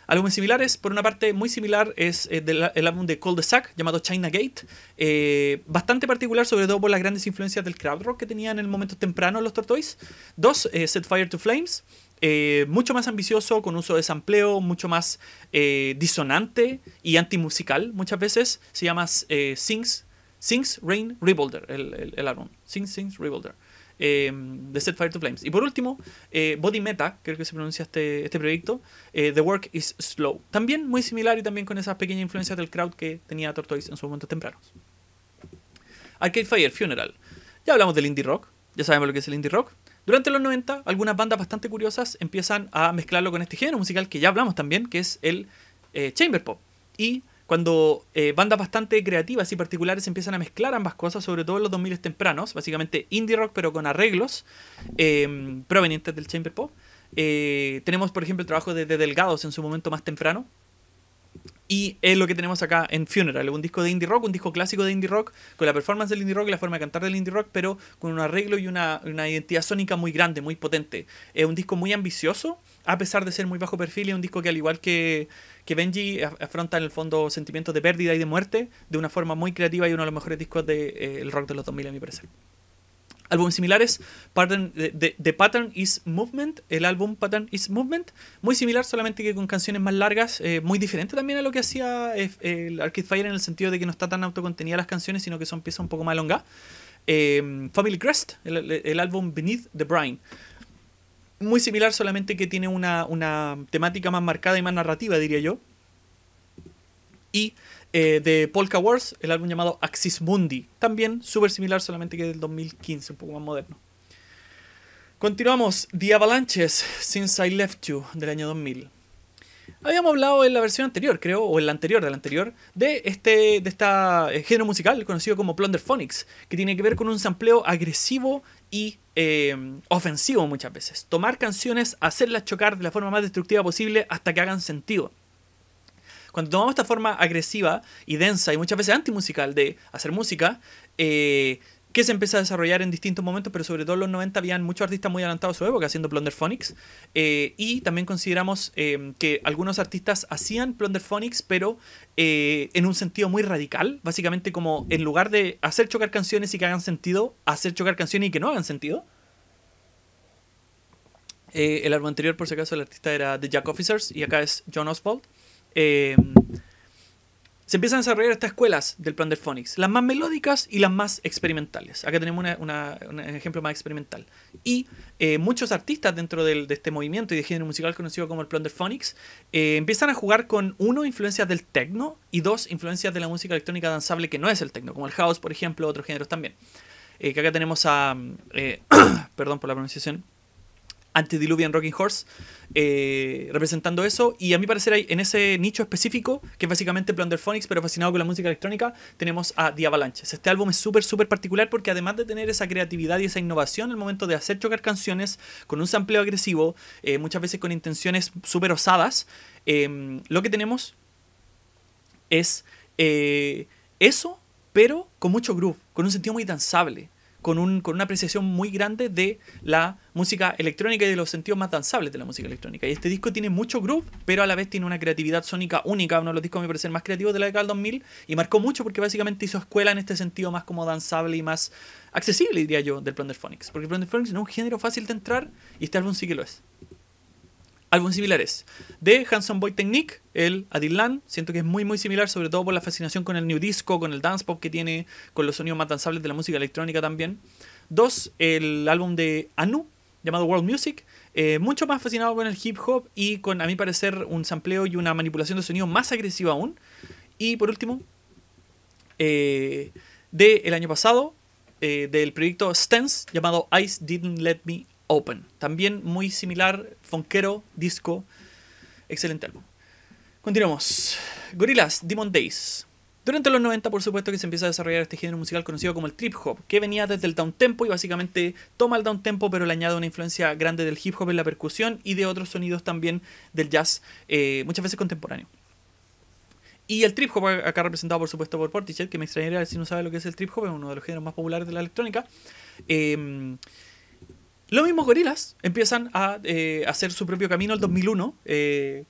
Álbumes similares, por una parte, muy similar es eh, el álbum de Cold Sack llamado China Gate, bastante particular sobre todo por las grandes influencias del crowd rock que tenían en el momento temprano los Tortoise. Dos, Set Fire to Flames, eh, mucho más ambicioso, con uso de sampleo, mucho más eh, disonante y antimusical muchas veces. Se llama eh, Sings, Sings, Rain, Rebolder, el, álbum. Sings, Sings, Rebolder. Em, de Set Fire to Flames. Y por último, Body Meta, creo que se pronuncia este, este proyecto, The Work is Slow. También muy similar y también con esas pequeñas influencias del crowd que tenía Tortoise en sus momentos tempranos. Arcade Fire, Funeral. Ya hablamos del indie rock, ya sabemos lo que es el indie rock. Durante los 90, algunas bandas bastante curiosas empiezan a mezclarlo con este género musical que ya hablamos también, que es el eh, chamber pop. Y cuando eh, bandas bastante creativas y particulares empiezan a mezclar ambas cosas, sobre todo en los 2000 tempranos, básicamente indie rock pero con arreglos em, provenientes del chamber pop. Eh, tenemos, por ejemplo, el trabajo de Delgados en su momento más temprano, y es lo que tenemos acá en Funeral, un disco de indie rock, un disco clásico de indie rock, con la performance del indie rock y la forma de cantar del indie rock, pero con un arreglo y una, identidad sónica muy grande, muy potente. Es un disco muy ambicioso, a pesar de ser muy bajo perfil, es un disco que al igual que, que Benji afronta en el fondo sentimientos de pérdida y de muerte de una forma muy creativa y uno de los mejores discos del de, eh, rock de los 2000 a mi parecer álbumes similares, The eh, Pattern is Movement, el álbum Pattern is Movement, muy similar, solamente que con canciones más largas, eh, muy diferente también a lo que hacía eh, el Arcade Fire en el sentido de que no está tan autocontenida las canciones, sino que son piezas un poco más longas. Em, Family Crest, el, álbum Beneath the Brine. Muy similar, solamente que tiene una, una temática más marcada y más narrativa, diría yo. Y eh, de Polka Wars, el álbum llamado Axis Mundi. También súper similar, solamente que es del 2015, un poco más moderno. Continuamos, The Avalanches, Since I Left You, del año 2000. Habíamos hablado en la versión anterior, creo, o en la anterior de la anterior, de este de esta eh, género musical conocido como Plunderphonics que tiene que ver con un sampleo agresivo y eh, ofensivo muchas veces. Tomar canciones, hacerlas chocar de la forma más destructiva posible hasta que hagan sentido. Cuando tomamos esta forma agresiva y densa y muchas veces antimusical de hacer música, eh, que se empieza a desarrollar en distintos momentos, pero sobre todo en los 90 habían muchos artistas muy adelantados a su época haciendo Plunderphonics. Eh, y también consideramos eh, que algunos artistas hacían Plunderphonics, pero eh, en un sentido muy radical, básicamente como en lugar de hacer chocar canciones y que hagan sentido, hacer chocar canciones y que no hagan sentido. el álbum anterior, por si acaso, el artista era The Jack Officers y acá es John Oswald. Eh, se empiezan a desarrollar estas escuelas del plan Phonics, las más melódicas y las más experimentales. Acá tenemos un ejemplo más experimental. Y eh, muchos artistas dentro de este movimiento y de género musical conocido como el plan Phonics eh, empiezan a jugar con, uno, influencias del techno y dos, influencias de la música electrónica danzable que no es el techno, como el house, por ejemplo, otros géneros también. que acá tenemos a. Mm, perdón por la pronunciación. Antediluvian Rocking Horse, eh, representando eso. Y a mi parecer, en ese nicho específico, que es básicamente Plunderphonics, pero fascinado con la música electrónica, tenemos a The Avalanches. Este álbum es súper, súper particular porque además de tener esa creatividad y esa innovación el momento de hacer chocar canciones con un sampleo agresivo, eh, muchas veces con intenciones súper osadas, eh, lo que tenemos es eso, pero con mucho groove, con un sentido muy danzable con, una apreciación muy grande de la música electrónica y de los sentidos más danzables de la música electrónica. Y este disco tiene mucho groove, pero a la vez tiene una creatividad sónica única, uno de los discos, me parecer más creativos de la década del 2000, y marcó mucho porque básicamente hizo escuela en este sentido más como danzable y más accesible, diría yo, del Plunderphonics. Porque el Plunderphonics no es un género fácil de entrar, y este álbum sí que lo es álbumes similares. De Hanson Boy Technique, el Adilan, siento que es muy muy similar, sobre todo por la fascinación con el new disco, con el dance pop que tiene, con los sonidos más danzables de la música electrónica también. Dos, el álbum de Anu, llamado World Music, eh, mucho más fascinado con el hip hop y con, a mi parecer, un sampleo y una manipulación de sonido más agresiva aún. Y por último, eh, de el año pasado, eh, del proyecto Stance, llamado Ice Didn't Let Me Open. También muy similar, fonquero, disco. Excelente álbum. Continuamos. Gorillas, Demon Days. Durante los 90, por supuesto, que se empieza a desarrollar este género musical conocido como el trip hop, que venía desde el down tempo y básicamente toma el down tempo, pero le añade una influencia grande del hip hop en la percusión y de otros sonidos también del jazz, eh, muchas veces contemporáneo. Y el trip hop, acá representado por supuesto por Portichet, que me extrañaría si no sabe lo que es el trip hop, es uno de los géneros más populares de la electrónica. Eh, los mismos gorilas empiezan a eh, hacer su propio camino el 2001 eh,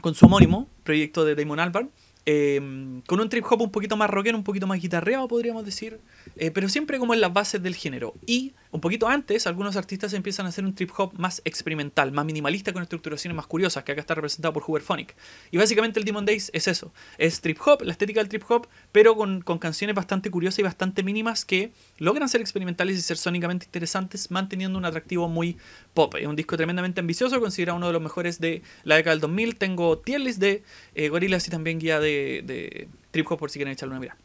con su homónimo, proyecto de Damon Albarn. Em, con un trip hop un poquito más rockero, un poquito más guitarreado, podríamos decir, eh, pero siempre como en las bases del género. Y un poquito antes, algunos artistas empiezan a hacer un trip hop más experimental, más minimalista, con estructuraciones más curiosas, que acá está representado por Hooverphonic. Y básicamente el Demon Days es eso: es trip hop, la estética del trip hop, pero con, con canciones bastante curiosas y bastante mínimas que logran ser experimentales y ser sónicamente interesantes, manteniendo un atractivo muy pop. Es un disco tremendamente ambicioso, considerado uno de los mejores de la década del 2000. Tengo tier de eh, gorilas Gorillaz y también guía de, trip hop por si quieren echarle una mirada.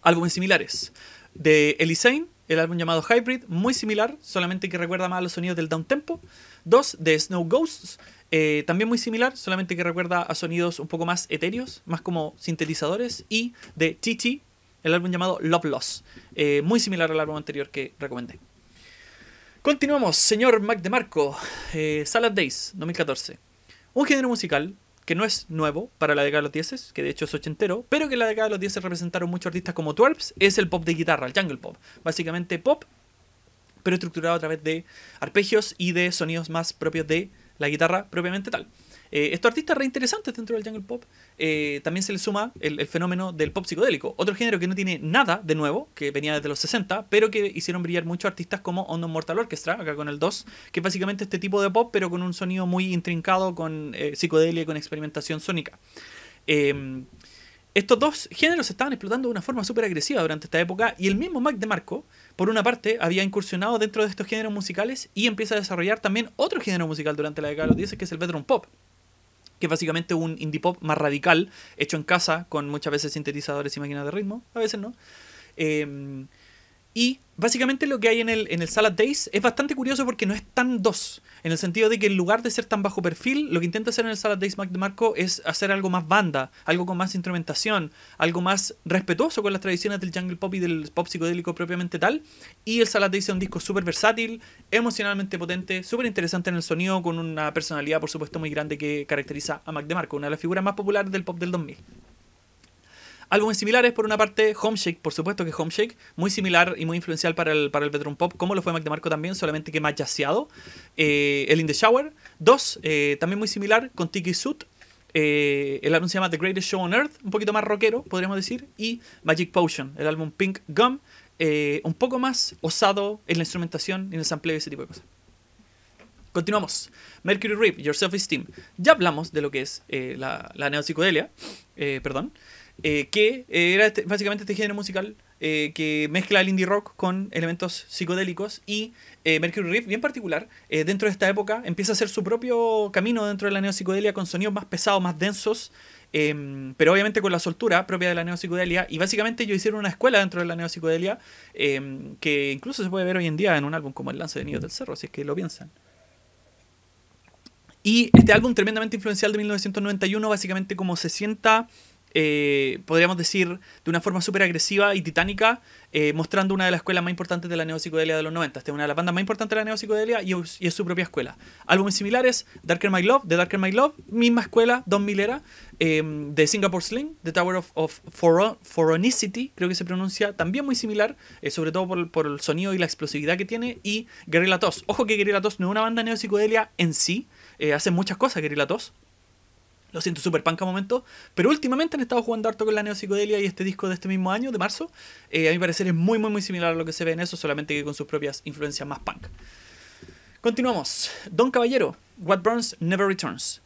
Álbumes similares. De Elisane, el álbum llamado Hybrid, muy similar, solamente que recuerda más a los sonidos del downtempo. Dos, de Snow Ghosts, eh, también muy similar, solamente que recuerda a sonidos un poco más etéreos, más como sintetizadores. Y de TT, el álbum llamado Love Loss, eh, muy similar al álbum anterior que recomendé. Continuamos, señor Mac de Marco eh, Salad Days, 2014. Un género musical que no es nuevo para la década de los 10, que de hecho es ochentero, pero que en la década de los 10 representaron muchos artistas como Twerps, es el pop de guitarra, el jungle pop. Básicamente pop, pero estructurado a través de arpegios y de sonidos más propios de la guitarra propiamente tal. Eh, estos artistas reinteresantes dentro del jungle pop, eh, también se le suma el, fenómeno del pop psicodélico, otro género que no tiene nada de nuevo, que venía desde los 60, pero que hicieron brillar muchos artistas como Ondo Mortal Orchestra, acá con el 2, que es básicamente este tipo de pop, pero con un sonido muy intrincado, con eh, psicodelia y con experimentación sónica. Em, estos dos géneros estaban explotando de una forma súper agresiva durante esta época y el mismo Mac DeMarco, por una parte, había incursionado dentro de estos géneros musicales y empieza a desarrollar también otro género musical durante la década de los 10, que es el bedroom pop que es básicamente un indie pop más radical, hecho en casa, con muchas veces sintetizadores y máquinas de ritmo, a veces no. Em, y básicamente lo que hay en el, en el Salad Days es bastante curioso porque no es tan dos. En el sentido de que en lugar de ser tan bajo perfil, lo que intenta hacer en el Salad Days Mac de es hacer algo más banda, algo con más instrumentación, algo más respetuoso con las tradiciones del jungle pop y del pop psicodélico propiamente tal. Y el Salad Days es un disco súper versátil, emocionalmente potente, súper interesante en el sonido, con una personalidad por supuesto muy grande que caracteriza a Mac una de las figuras más populares del pop del 2000. Álbumes similares, por una parte, Homeshake, por supuesto que Homeshake, muy similar y muy influencial para el, para el bedroom pop, como lo fue Mac DeMarco también, solamente que más yaceado eh, el In the Shower. Dos, eh, también muy similar, con Tiki Suit. Eh, el álbum se llama The Greatest Show on Earth, un poquito más rockero, podríamos decir. Y Magic Potion, el álbum Pink Gum, un poco más osado en la instrumentación, en el sample y ese tipo de cosas. Continuamos. Mercury Reap, Your Self Esteem. Ya hablamos de lo que es la, la neopsicodelia, perdón. Eh, que eh, era este, básicamente este género musical eh, que mezcla el indie rock con elementos psicodélicos y Mercury Reef, bien particular, dentro de esta época empieza a hacer su propio camino dentro de la neopsicodelia con sonidos más pesados, más densos, em, pero obviamente con la soltura propia de la neopsicodelia y básicamente ellos hicieron una escuela dentro de la neopsicodelia em, que incluso se puede ver hoy en día en un álbum como El Lance de Nido del Cerro, si es que lo piensan. Y este álbum tremendamente influencial de 1991, básicamente como se sienta eh, podríamos decir, de una forma súper agresiva y titánica, eh, mostrando una de las escuelas más importantes de la neopsicodelia de los 90. es una de las bandas más importantes de la neopsicodelia y, es su propia escuela. Álbumes similares, Darker My Love, de Darker My Love, misma escuela, 2000 era, The de Singapore Sling, The Tower of, Foronicity, creo que se pronuncia, también muy similar, eh, sobre todo por, el sonido y la explosividad que tiene, y Guerrilla Toss. Ojo que Guerrilla Toss no es una banda neopsicodelia en sí, hace muchas cosas Guerrilla Toss, lo siento, super punk a momento. Pero últimamente han estado jugando harto con la neopsicodelia y este disco de este mismo año, de marzo, eh, a mi parecer es muy, muy, muy similar a lo que se ve en eso, solamente que con sus propias influencias más punk. Continuamos. Don Caballero, What Burns Never Returns.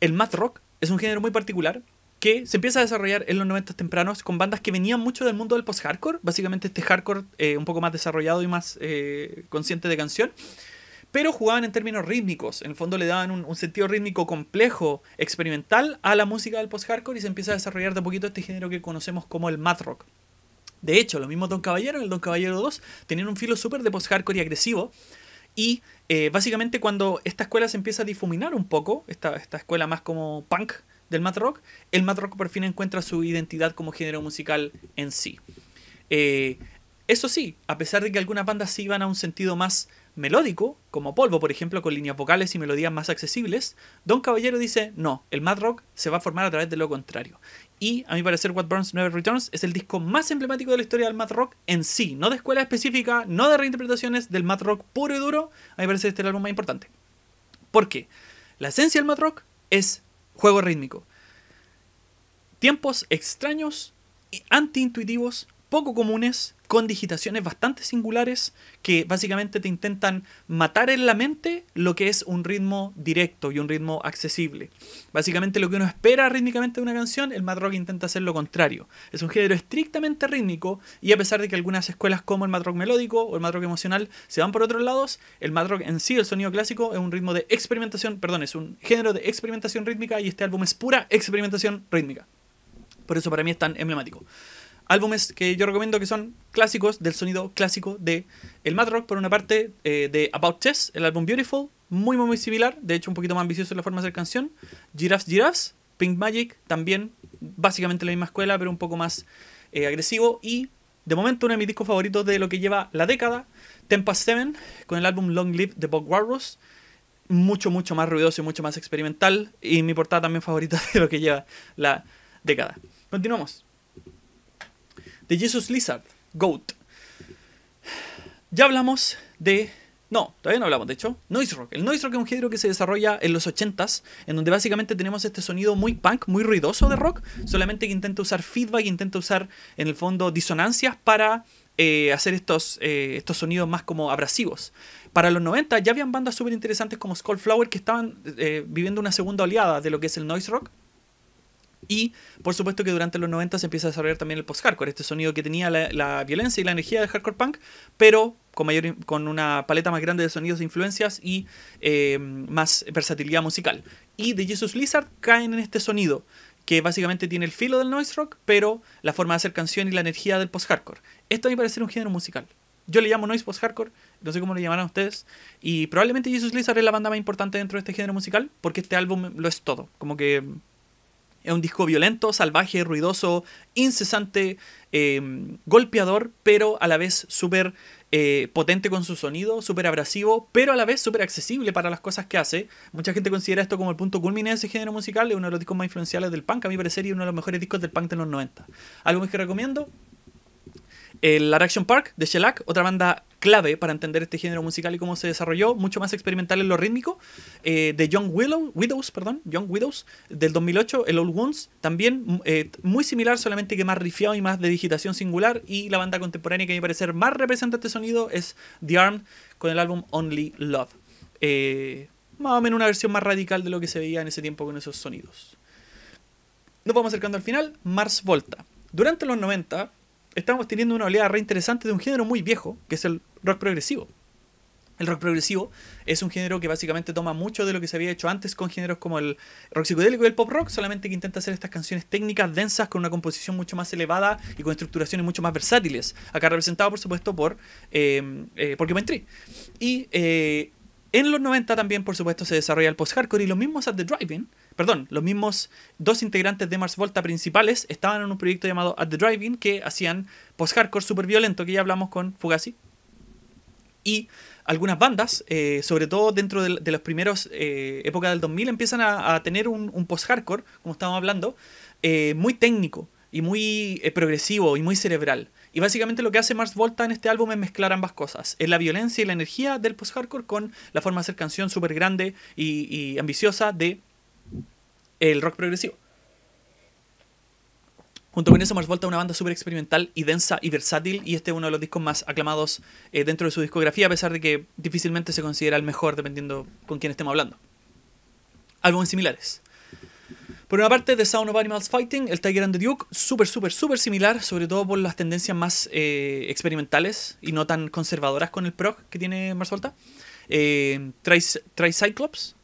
El math rock es un género muy particular que se empieza a desarrollar en los 90 tempranos con bandas que venían mucho del mundo del post-hardcore, básicamente este hardcore eh, un poco más desarrollado y más eh, consciente de canción pero jugaban en términos rítmicos. En el fondo le daban un, sentido rítmico complejo, experimental, a la música del post-hardcore y se empieza a desarrollar de poquito este género que conocemos como el math rock. De hecho, los mismos Don Caballero, el Don Caballero 2, tenían un filo súper de post-hardcore y agresivo. Y eh, básicamente cuando esta escuela se empieza a difuminar un poco, esta, escuela más como punk del math rock, el math rock por fin encuentra su identidad como género musical en sí. Eh, eso sí, a pesar de que algunas bandas sí iban a un sentido más melódico, como Polvo, por ejemplo, con líneas vocales y melodías más accesibles, Don Caballero dice, no, el Mad Rock se va a formar a través de lo contrario. Y, a mi parecer, What Burns Never Returns es el disco más emblemático de la historia del Mad Rock en sí, no de escuela específica, no de reinterpretaciones, del Mad Rock puro y duro, a mi parecer este es el álbum más importante. ¿Por qué? La esencia del Mad Rock es juego rítmico. Tiempos extraños, y antiintuitivos, poco comunes, con digitaciones bastante singulares que básicamente te intentan matar en la mente lo que es un ritmo directo y un ritmo accesible. Básicamente lo que uno espera rítmicamente de una canción, el mad rock intenta hacer lo contrario. Es un género estrictamente rítmico y a pesar de que algunas escuelas como el mad rock melódico o el mad rock emocional se van por otros lados, el mad rock en sí, el sonido clásico, es un ritmo de experimentación, perdón, es un género de experimentación rítmica y este álbum es pura experimentación rítmica. Por eso para mí es tan emblemático álbumes que yo recomiendo que son clásicos del sonido clásico de el Mad Rock, por una parte, eh, de About Chess, el álbum Beautiful, muy, muy, muy similar, de hecho un poquito más ambicioso en la forma de hacer canción. Giraffes, Giraffes, Pink Magic, también básicamente la misma escuela, pero un poco más eh, agresivo. Y de momento uno de mis discos favoritos de lo que lleva la década, Tempest Seven, con el álbum Long Live de Bob Warros. Mucho, mucho más ruidoso y mucho más experimental. Y mi portada también favorita de lo que lleva la década. Continuamos de Jesus Lizard, Goat. Ya hablamos de... No, todavía no hablamos, de hecho, Noise Rock. El Noise Rock es un género que se desarrolla en los 80s, en donde básicamente tenemos este sonido muy punk, muy ruidoso de rock, solamente que intenta usar feedback, intenta usar en el fondo disonancias para eh, hacer estos, eh, estos sonidos más como abrasivos. Para los 90 ya habían bandas súper interesantes como Skullflower que estaban eh, viviendo una segunda oleada de lo que es el noise rock. Y por supuesto que durante los 90 se empieza a desarrollar también el post-hardcore, este sonido que tenía la, violencia y la energía del hardcore punk, pero con, mayor, con una paleta más grande de sonidos e influencias y eh, más versatilidad musical. Y de Jesus Lizard caen en este sonido, que básicamente tiene el filo del noise rock, pero la forma de hacer canción y la energía del post-hardcore. Esto a mí parece un género musical. Yo le llamo noise post-hardcore, no sé cómo lo llamarán ustedes, y probablemente Jesus Lizard es la banda más importante dentro de este género musical, porque este álbum lo es todo, como que es un disco violento, salvaje, ruidoso, incesante, em, golpeador, pero a la vez súper eh, potente con su sonido, súper abrasivo, pero a la vez súper accesible para las cosas que hace. Mucha gente considera esto como el punto culminante de ese género musical, es uno de los discos más influenciales del punk, a mi parecer, y uno de los mejores discos del punk de los 90. ¿Algo más que recomiendo? El Reaction Park de Shellac, otra banda clave para entender este género musical y cómo se desarrolló, mucho más experimental en lo rítmico, eh, de John Willow, Widows, perdón, Widows, del 2008, el Old Wounds, también mm, eh, muy similar, solamente que más rifiado y más de digitación singular, y la banda contemporánea que a mi parecer más representa este sonido es The Armed con el álbum Only Love. Eh, más o menos una versión más radical de lo que se veía en ese tiempo con esos sonidos. Nos vamos acercando al final, Mars Volta. Durante los 90 estábamos teniendo una oleada re interesante de un género muy viejo, que es el rock progresivo. El rock progresivo es un género que básicamente toma mucho de lo que se había hecho antes con géneros como el rock psicodélico y el pop rock, solamente que intenta hacer estas canciones técnicas densas con una composición mucho más elevada y con estructuraciones mucho más versátiles. Acá representado, por supuesto, por eh, eh, Y eh, en los 90 también, por supuesto, se desarrolla el post-hardcore y los mismos At The Driving, perdón, los mismos dos integrantes de Mars Volta principales estaban en un proyecto llamado At The Driving que hacían post-hardcore super violento, que ya hablamos con Fugazi, y algunas bandas, eh, sobre todo dentro de, las primeras eh, épocas del 2000, empiezan a, tener un, post-hardcore, como estábamos hablando, eh, muy técnico y muy progresivo y muy cerebral. Y básicamente lo que hace Mars Volta en este álbum es mezclar ambas cosas. Es la violencia y la energía del post-hardcore con la forma de hacer canción súper grande y, y, ambiciosa de el rock progresivo. Junto con eso, Mars Volta es una banda súper experimental y densa y versátil, y este es uno de los discos más aclamados eh, dentro de su discografía, a pesar de que difícilmente se considera el mejor dependiendo con quién estemos hablando. Álbumes similares. Por una parte, The Sound of Animals Fighting, el Tiger and the Duke, súper, súper, súper similar, sobre todo por las tendencias más eh, experimentales y no tan conservadoras con el prog que tiene Mars Volta. Eh, Tricyclops,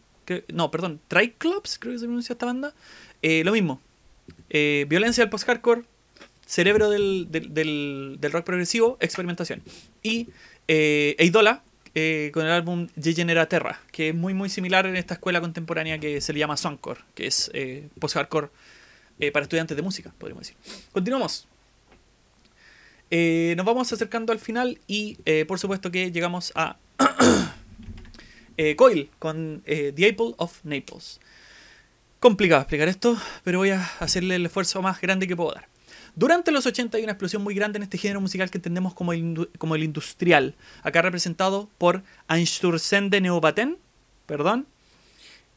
no, perdón, Triclops, creo que se pronuncia esta banda. Eh, lo mismo, eh, violencia del post-hardcore, cerebro del, rock progresivo, experimentación. Y eh, Eidola, eh, con el álbum Genera Terra, que es muy muy similar en esta escuela contemporánea que se le llama Songcore, que es eh, post-hardcore para estudiantes de música, podríamos decir. Continuamos. nos vamos acercando al final y por supuesto que llegamos a Coil con The Apple of Naples. Complicado explicar esto, pero voy a hacerle el esfuerzo más grande que puedo dar. Durante los 80 hay una explosión muy grande en este género musical que entendemos como el, industrial, acá representado por Einstürzende de perdón,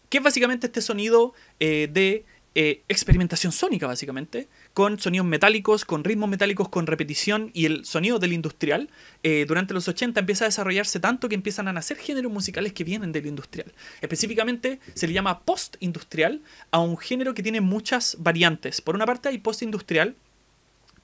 que es básicamente este sonido eh, de eh, experimentación sónica, básicamente, con sonidos metálicos, con ritmos metálicos, con repetición y el sonido del industrial. Eh, durante los 80 empieza a desarrollarse tanto que empiezan a nacer géneros musicales que vienen del industrial. Específicamente se le llama post-industrial a un género que tiene muchas variantes. Por una parte hay post-industrial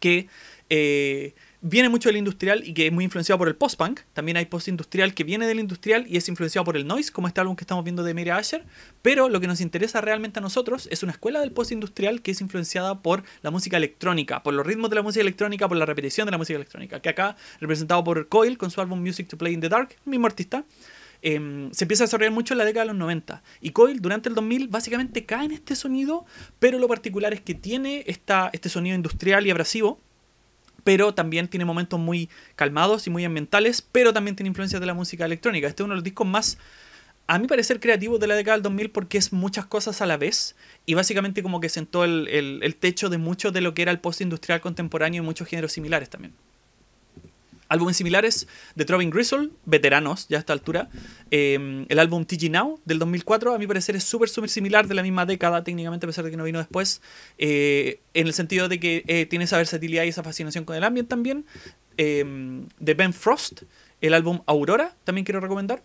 que... Eh, viene mucho del industrial y que es muy influenciado por el post-punk. También hay post-industrial que viene del industrial y es influenciado por el noise, como este álbum que estamos viendo de Mary Asher. Pero lo que nos interesa realmente a nosotros es una escuela del post-industrial que es influenciada por la música electrónica, por los ritmos de la música electrónica, por la repetición de la música electrónica. Que acá, representado por Coil con su álbum Music to Play in the Dark, mismo artista. Em, se empieza a desarrollar mucho en la década de los 90. Y Coil durante el 2000 básicamente cae en este sonido, pero lo particular es que tiene este sonido industrial y abrasivo, pero también tiene momentos muy calmados y muy ambientales, pero también tiene influencias de la música electrónica. Este es uno de los discos más, a mi parecer, creativos de la década del 2000 porque es muchas cosas a la vez y básicamente como que sentó el, techo de mucho de lo que era el post-industrial contemporáneo y muchos géneros similares también. Álbumes similares de Troving Grizzle, veteranos ya a esta altura. Em, el álbum TG Now del 2004, a mi parecer, es súper, súper similar de la misma década, técnicamente, a pesar de que no vino después. Eh, en el sentido de que eh, tiene esa versatilidad y esa fascinación con el ambiente también. Em, de Ben Frost, el álbum Aurora, también quiero recomendar.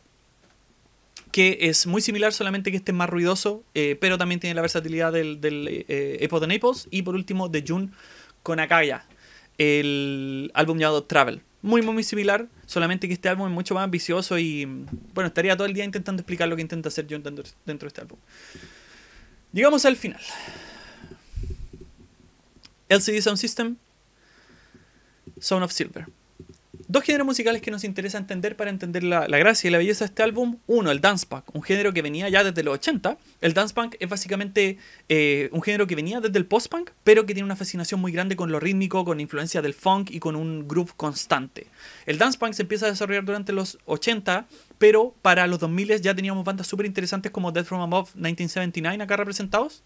Que es muy similar, solamente que este es más ruidoso, eh, pero también tiene la versatilidad del, del de Naples. Y por último, de June con Akaya, el álbum llamado Travel muy, muy, similar, solamente que este álbum es mucho más ambicioso y, bueno, estaría todo el día intentando explicar lo que intenta hacer John dentro, dentro de este álbum. Llegamos al final. LCD Sound System, Sound of Silver. Dos géneros musicales que nos interesa entender para entender la, gracia y la belleza de este álbum. Uno, el dance punk, un género que venía ya desde los 80. El dance punk es básicamente eh, un género que venía desde el post-punk, pero que tiene una fascinación muy grande con lo rítmico, con influencia del funk y con un groove constante. El dance punk se empieza a desarrollar durante los 80, pero para los 2000 ya teníamos bandas súper interesantes como Death From Above, 1979 acá representados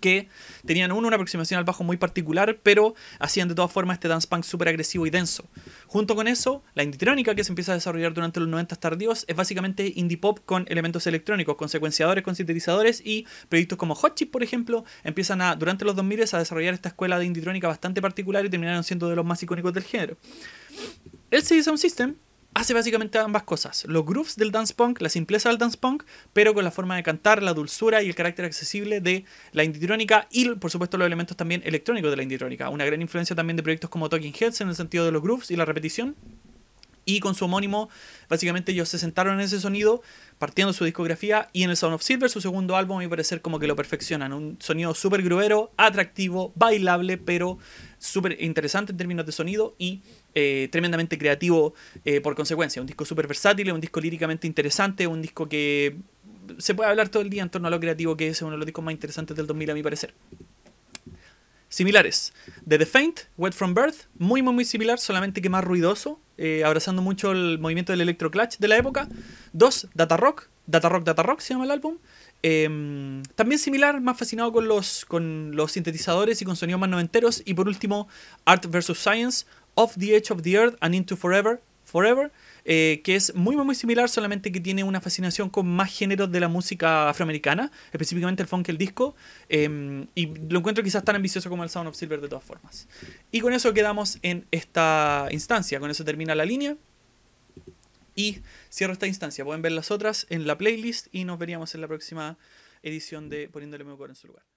que tenían una aproximación al bajo muy particular, pero hacían de todas formas este dance punk súper agresivo y denso. Junto con eso, la indie trónica que se empieza a desarrollar durante los 90 tardíos es básicamente indie pop con elementos electrónicos, con secuenciadores, con sintetizadores y proyectos como Hot Chip, por ejemplo, empiezan a, durante los 2000 a desarrollar esta escuela de indie trónica bastante particular y terminaron siendo de los más icónicos del género. El CD System hace básicamente ambas cosas. Los grooves del dance punk, la simpleza del dance punk, pero con la forma de cantar, la dulzura y el carácter accesible de la indie trónica y, por supuesto, los elementos también electrónicos de la trónica. Una gran influencia también de proyectos como Talking Heads en el sentido de los grooves y la repetición. Y con su homónimo, básicamente ellos se sentaron en ese sonido, partiendo su discografía, y en el Sound of Silver, su segundo álbum, a parece parecer como que lo perfeccionan. Un sonido súper gruero, atractivo, bailable, pero súper interesante en términos de sonido y eh, tremendamente creativo eh, por consecuencia. Un disco súper versátil, un disco líricamente interesante, un disco que se puede hablar todo el día en torno a lo creativo que es uno de los discos más interesantes del 2000 a mi parecer. Similares. De The Faint, Wet From Birth, muy muy muy similar, solamente que más ruidoso, eh, abrazando mucho el movimiento del electroclutch de la época. Dos, Data Rock, Data Rock, Data Rock se llama el álbum. Em, también similar, más fascinado con los, con los sintetizadores y con sonidos más noventeros. Y por último, Art vs. Science, Off the Edge of the Earth and Into Forever, Forever, eh, que es muy, muy similar, solamente que tiene una fascinación con más géneros de la música afroamericana, específicamente el funk y el disco, em, y lo encuentro quizás tan ambicioso como el Sound of Silver de todas formas. Y con eso quedamos en esta instancia, con eso termina la línea. Y cierro esta instancia. Pueden ver las otras en la playlist y nos veríamos en la próxima edición de Poniéndole mejor en su lugar.